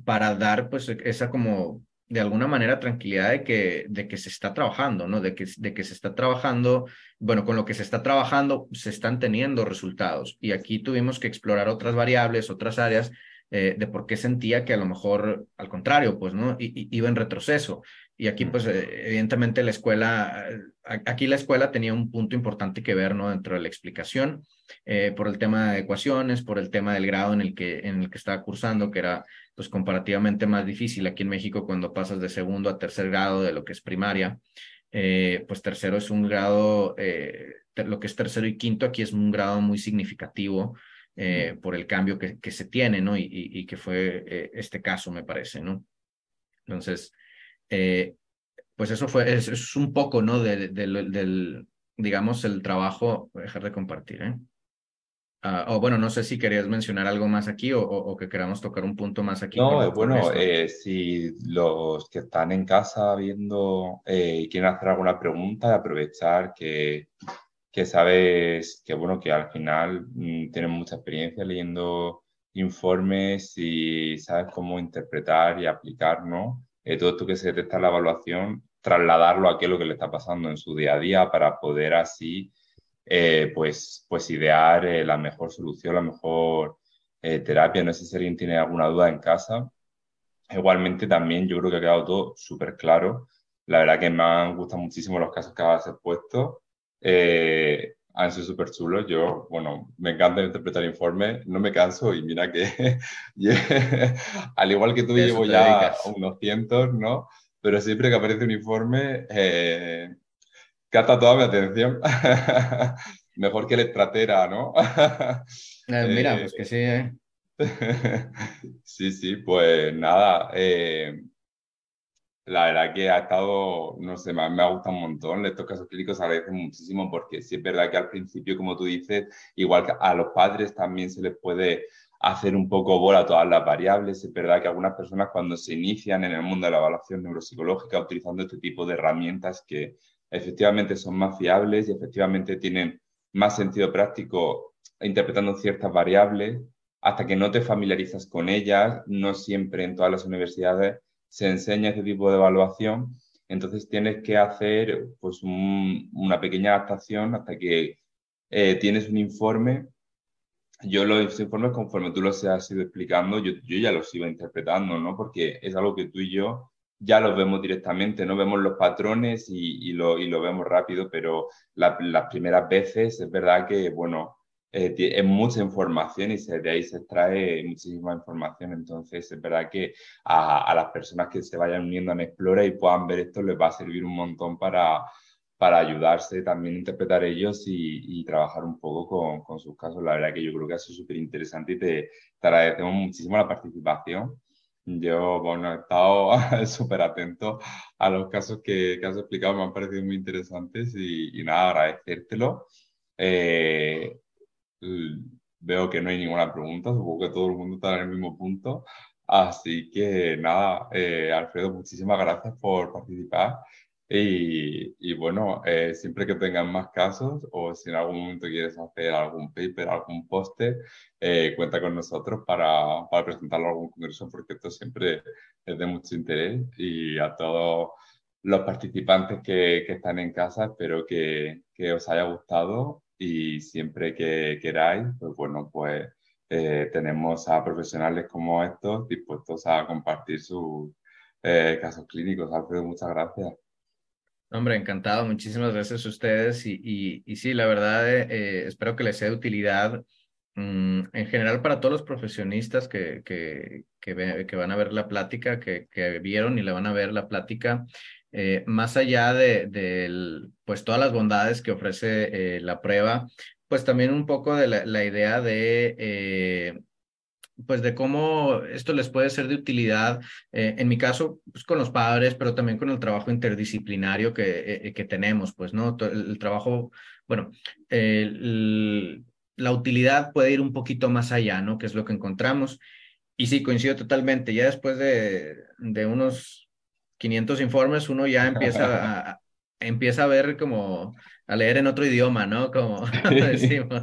para dar pues esa como de alguna manera tranquilidad de que, de que se está trabajando, ¿no? De que, de que se está trabajando, bueno, con lo que se está trabajando se están teniendo resultados. Y aquí tuvimos que explorar otras variables, otras áreas eh, de por qué sentía que a lo mejor, al contrario, pues, ¿no? iba en retroceso. Y aquí, pues, eh, evidentemente la escuela, eh, aquí la escuela tenía un punto importante que ver, ¿no? Dentro de la explicación, eh, por el tema de ecuaciones, por el tema del grado en el que, en el que estaba cursando, que era, pues, comparativamente más difícil aquí en México cuando pasas de segundo a tercer grado de lo que es primaria. pues tercero es un grado, lo que es tercero y quinto aquí es un grado muy significativo por el cambio que, se tiene, ¿no? y que fue este caso, me parece, ¿no? Entonces, eh, pues eso fue, es, un poco, ¿no? Del, digamos, el trabajo, dejar de compartir, ¿eh? Ah, o bueno, no sé si querías mencionar algo más aquí o, que queramos tocar un punto más aquí. No, eh, bueno, eh, si los que están en casa viendo y quieren hacer alguna pregunta, aprovechar que, que sabes que, bueno, que al final mm, tienen mucha experiencia leyendo informes y sabes cómo interpretar y aplicar, ¿no? Eh, todo esto que se detecta en la evaluación, trasladarlo a qué es lo que le está pasando en su día a día para poder así, eh, pues, pues idear eh, la mejor solución, la mejor terapia. No sé si alguien tiene alguna duda en casa. Igualmente también yo creo que ha quedado todo súper claro. La verdad que me han gustado muchísimo los casos que has expuesto. Eh, han ah, sido súper chulos. Yo, bueno, me encanta interpretar informe, no me canso y mira que, al igual que tú, llevo ya unos cientos, ¿no? Pero siempre que aparece un informe, eh, toda mi atención. Mejor que el tratera ¿no? Eh, mira, eh, pues que sí, ¿eh? sí, sí, pues nada. Eh, la verdad que ha estado, no sé, me ha, gustado un montón. Estos casos clínicos agradecen muchísimo porque sí es verdad que al principio, como tú dices, igual que a los padres también se les puede hacer un poco bola a todas las variables. Es verdad que algunas personas cuando se inician en el mundo de la evaluación neuropsicológica utilizando este tipo de herramientas que efectivamente son más fiables y efectivamente tienen más sentido práctico interpretando ciertas variables, hasta que no te familiarizas con ellas, no siempre en todas las universidades se enseña este tipo de evaluación, entonces tienes que hacer pues, una pequeña adaptación hasta que eh, tienes un informe. Yo los informes, conforme tú los has ido explicando, yo, ya los iba interpretando, ¿no? Porque es algo que tú y yo ya los vemos directamente, no vemos los patrones y, lo, y lo, vemos rápido, pero las primeras veces es verdad que, bueno, eh, es mucha información y se, de ahí se extrae muchísima información. Entonces, es verdad que a, a, las personas que se vayan uniendo en Explora y puedan ver esto les va a servir un montón para, para ayudarse, también interpretar ellos y, y trabajar un poco con, con, sus casos. La verdad que yo creo que ha sido súper interesante y te, agradecemos muchísimo la participación. Yo, bueno, he estado súper atento a los casos que, que, has explicado, me han parecido muy interesantes y, y nada, agradecértelo. Eh, veo que no hay ninguna pregunta, supongo que todo el mundo está en el mismo punto. Así que nada, eh, Alfredo, muchísimas gracias por participar. Y, bueno, eh, siempre que tengan más casos o si en algún momento quieres hacer algún paper, algún poste, eh, cuenta con nosotros para, para, presentarlo a algún congreso porque esto siempre es de mucho interés y a todos los participantes que, están en casa espero que, que os haya gustado y siempre que queráis, pues bueno, pues eh, tenemos a profesionales como estos dispuestos a compartir sus eh, casos clínicos. Alfredo, muchas gracias. Hombre, encantado. Muchísimas gracias a ustedes. Y, y, sí, la verdad, eh, espero que les sea de utilidad mm, en general para todos los profesionistas que, que, que, van a ver la plática, que, que, vieron y le van a ver la plática. Eh, más allá de, pues todas las bondades que ofrece eh, la prueba, pues también un poco de la, idea de... Eh, pues de cómo esto les puede ser de utilidad, en mi caso, pues, con los padres, pero también con el trabajo interdisciplinario que, que tenemos, pues, ¿no? El, trabajo, bueno, la utilidad puede ir un poquito más allá, ¿no? Que es lo que encontramos. Y sí, coincido totalmente. Ya después de, de unos 500 informes, uno ya empieza a, empieza a ver como, a leer en otro idioma, ¿no? Como decimos.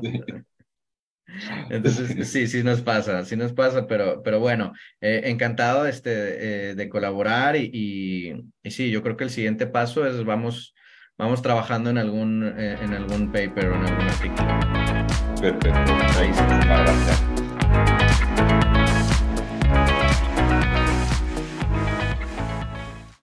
Entonces, sí, sí nos pasa, sí nos pasa, pero, pero bueno, eh, encantado este, eh, de colaborar y, sí, yo creo que el siguiente paso es vamos, vamos trabajando en algún, eh, en algún paper o en algún artículo. Perfecto, ahí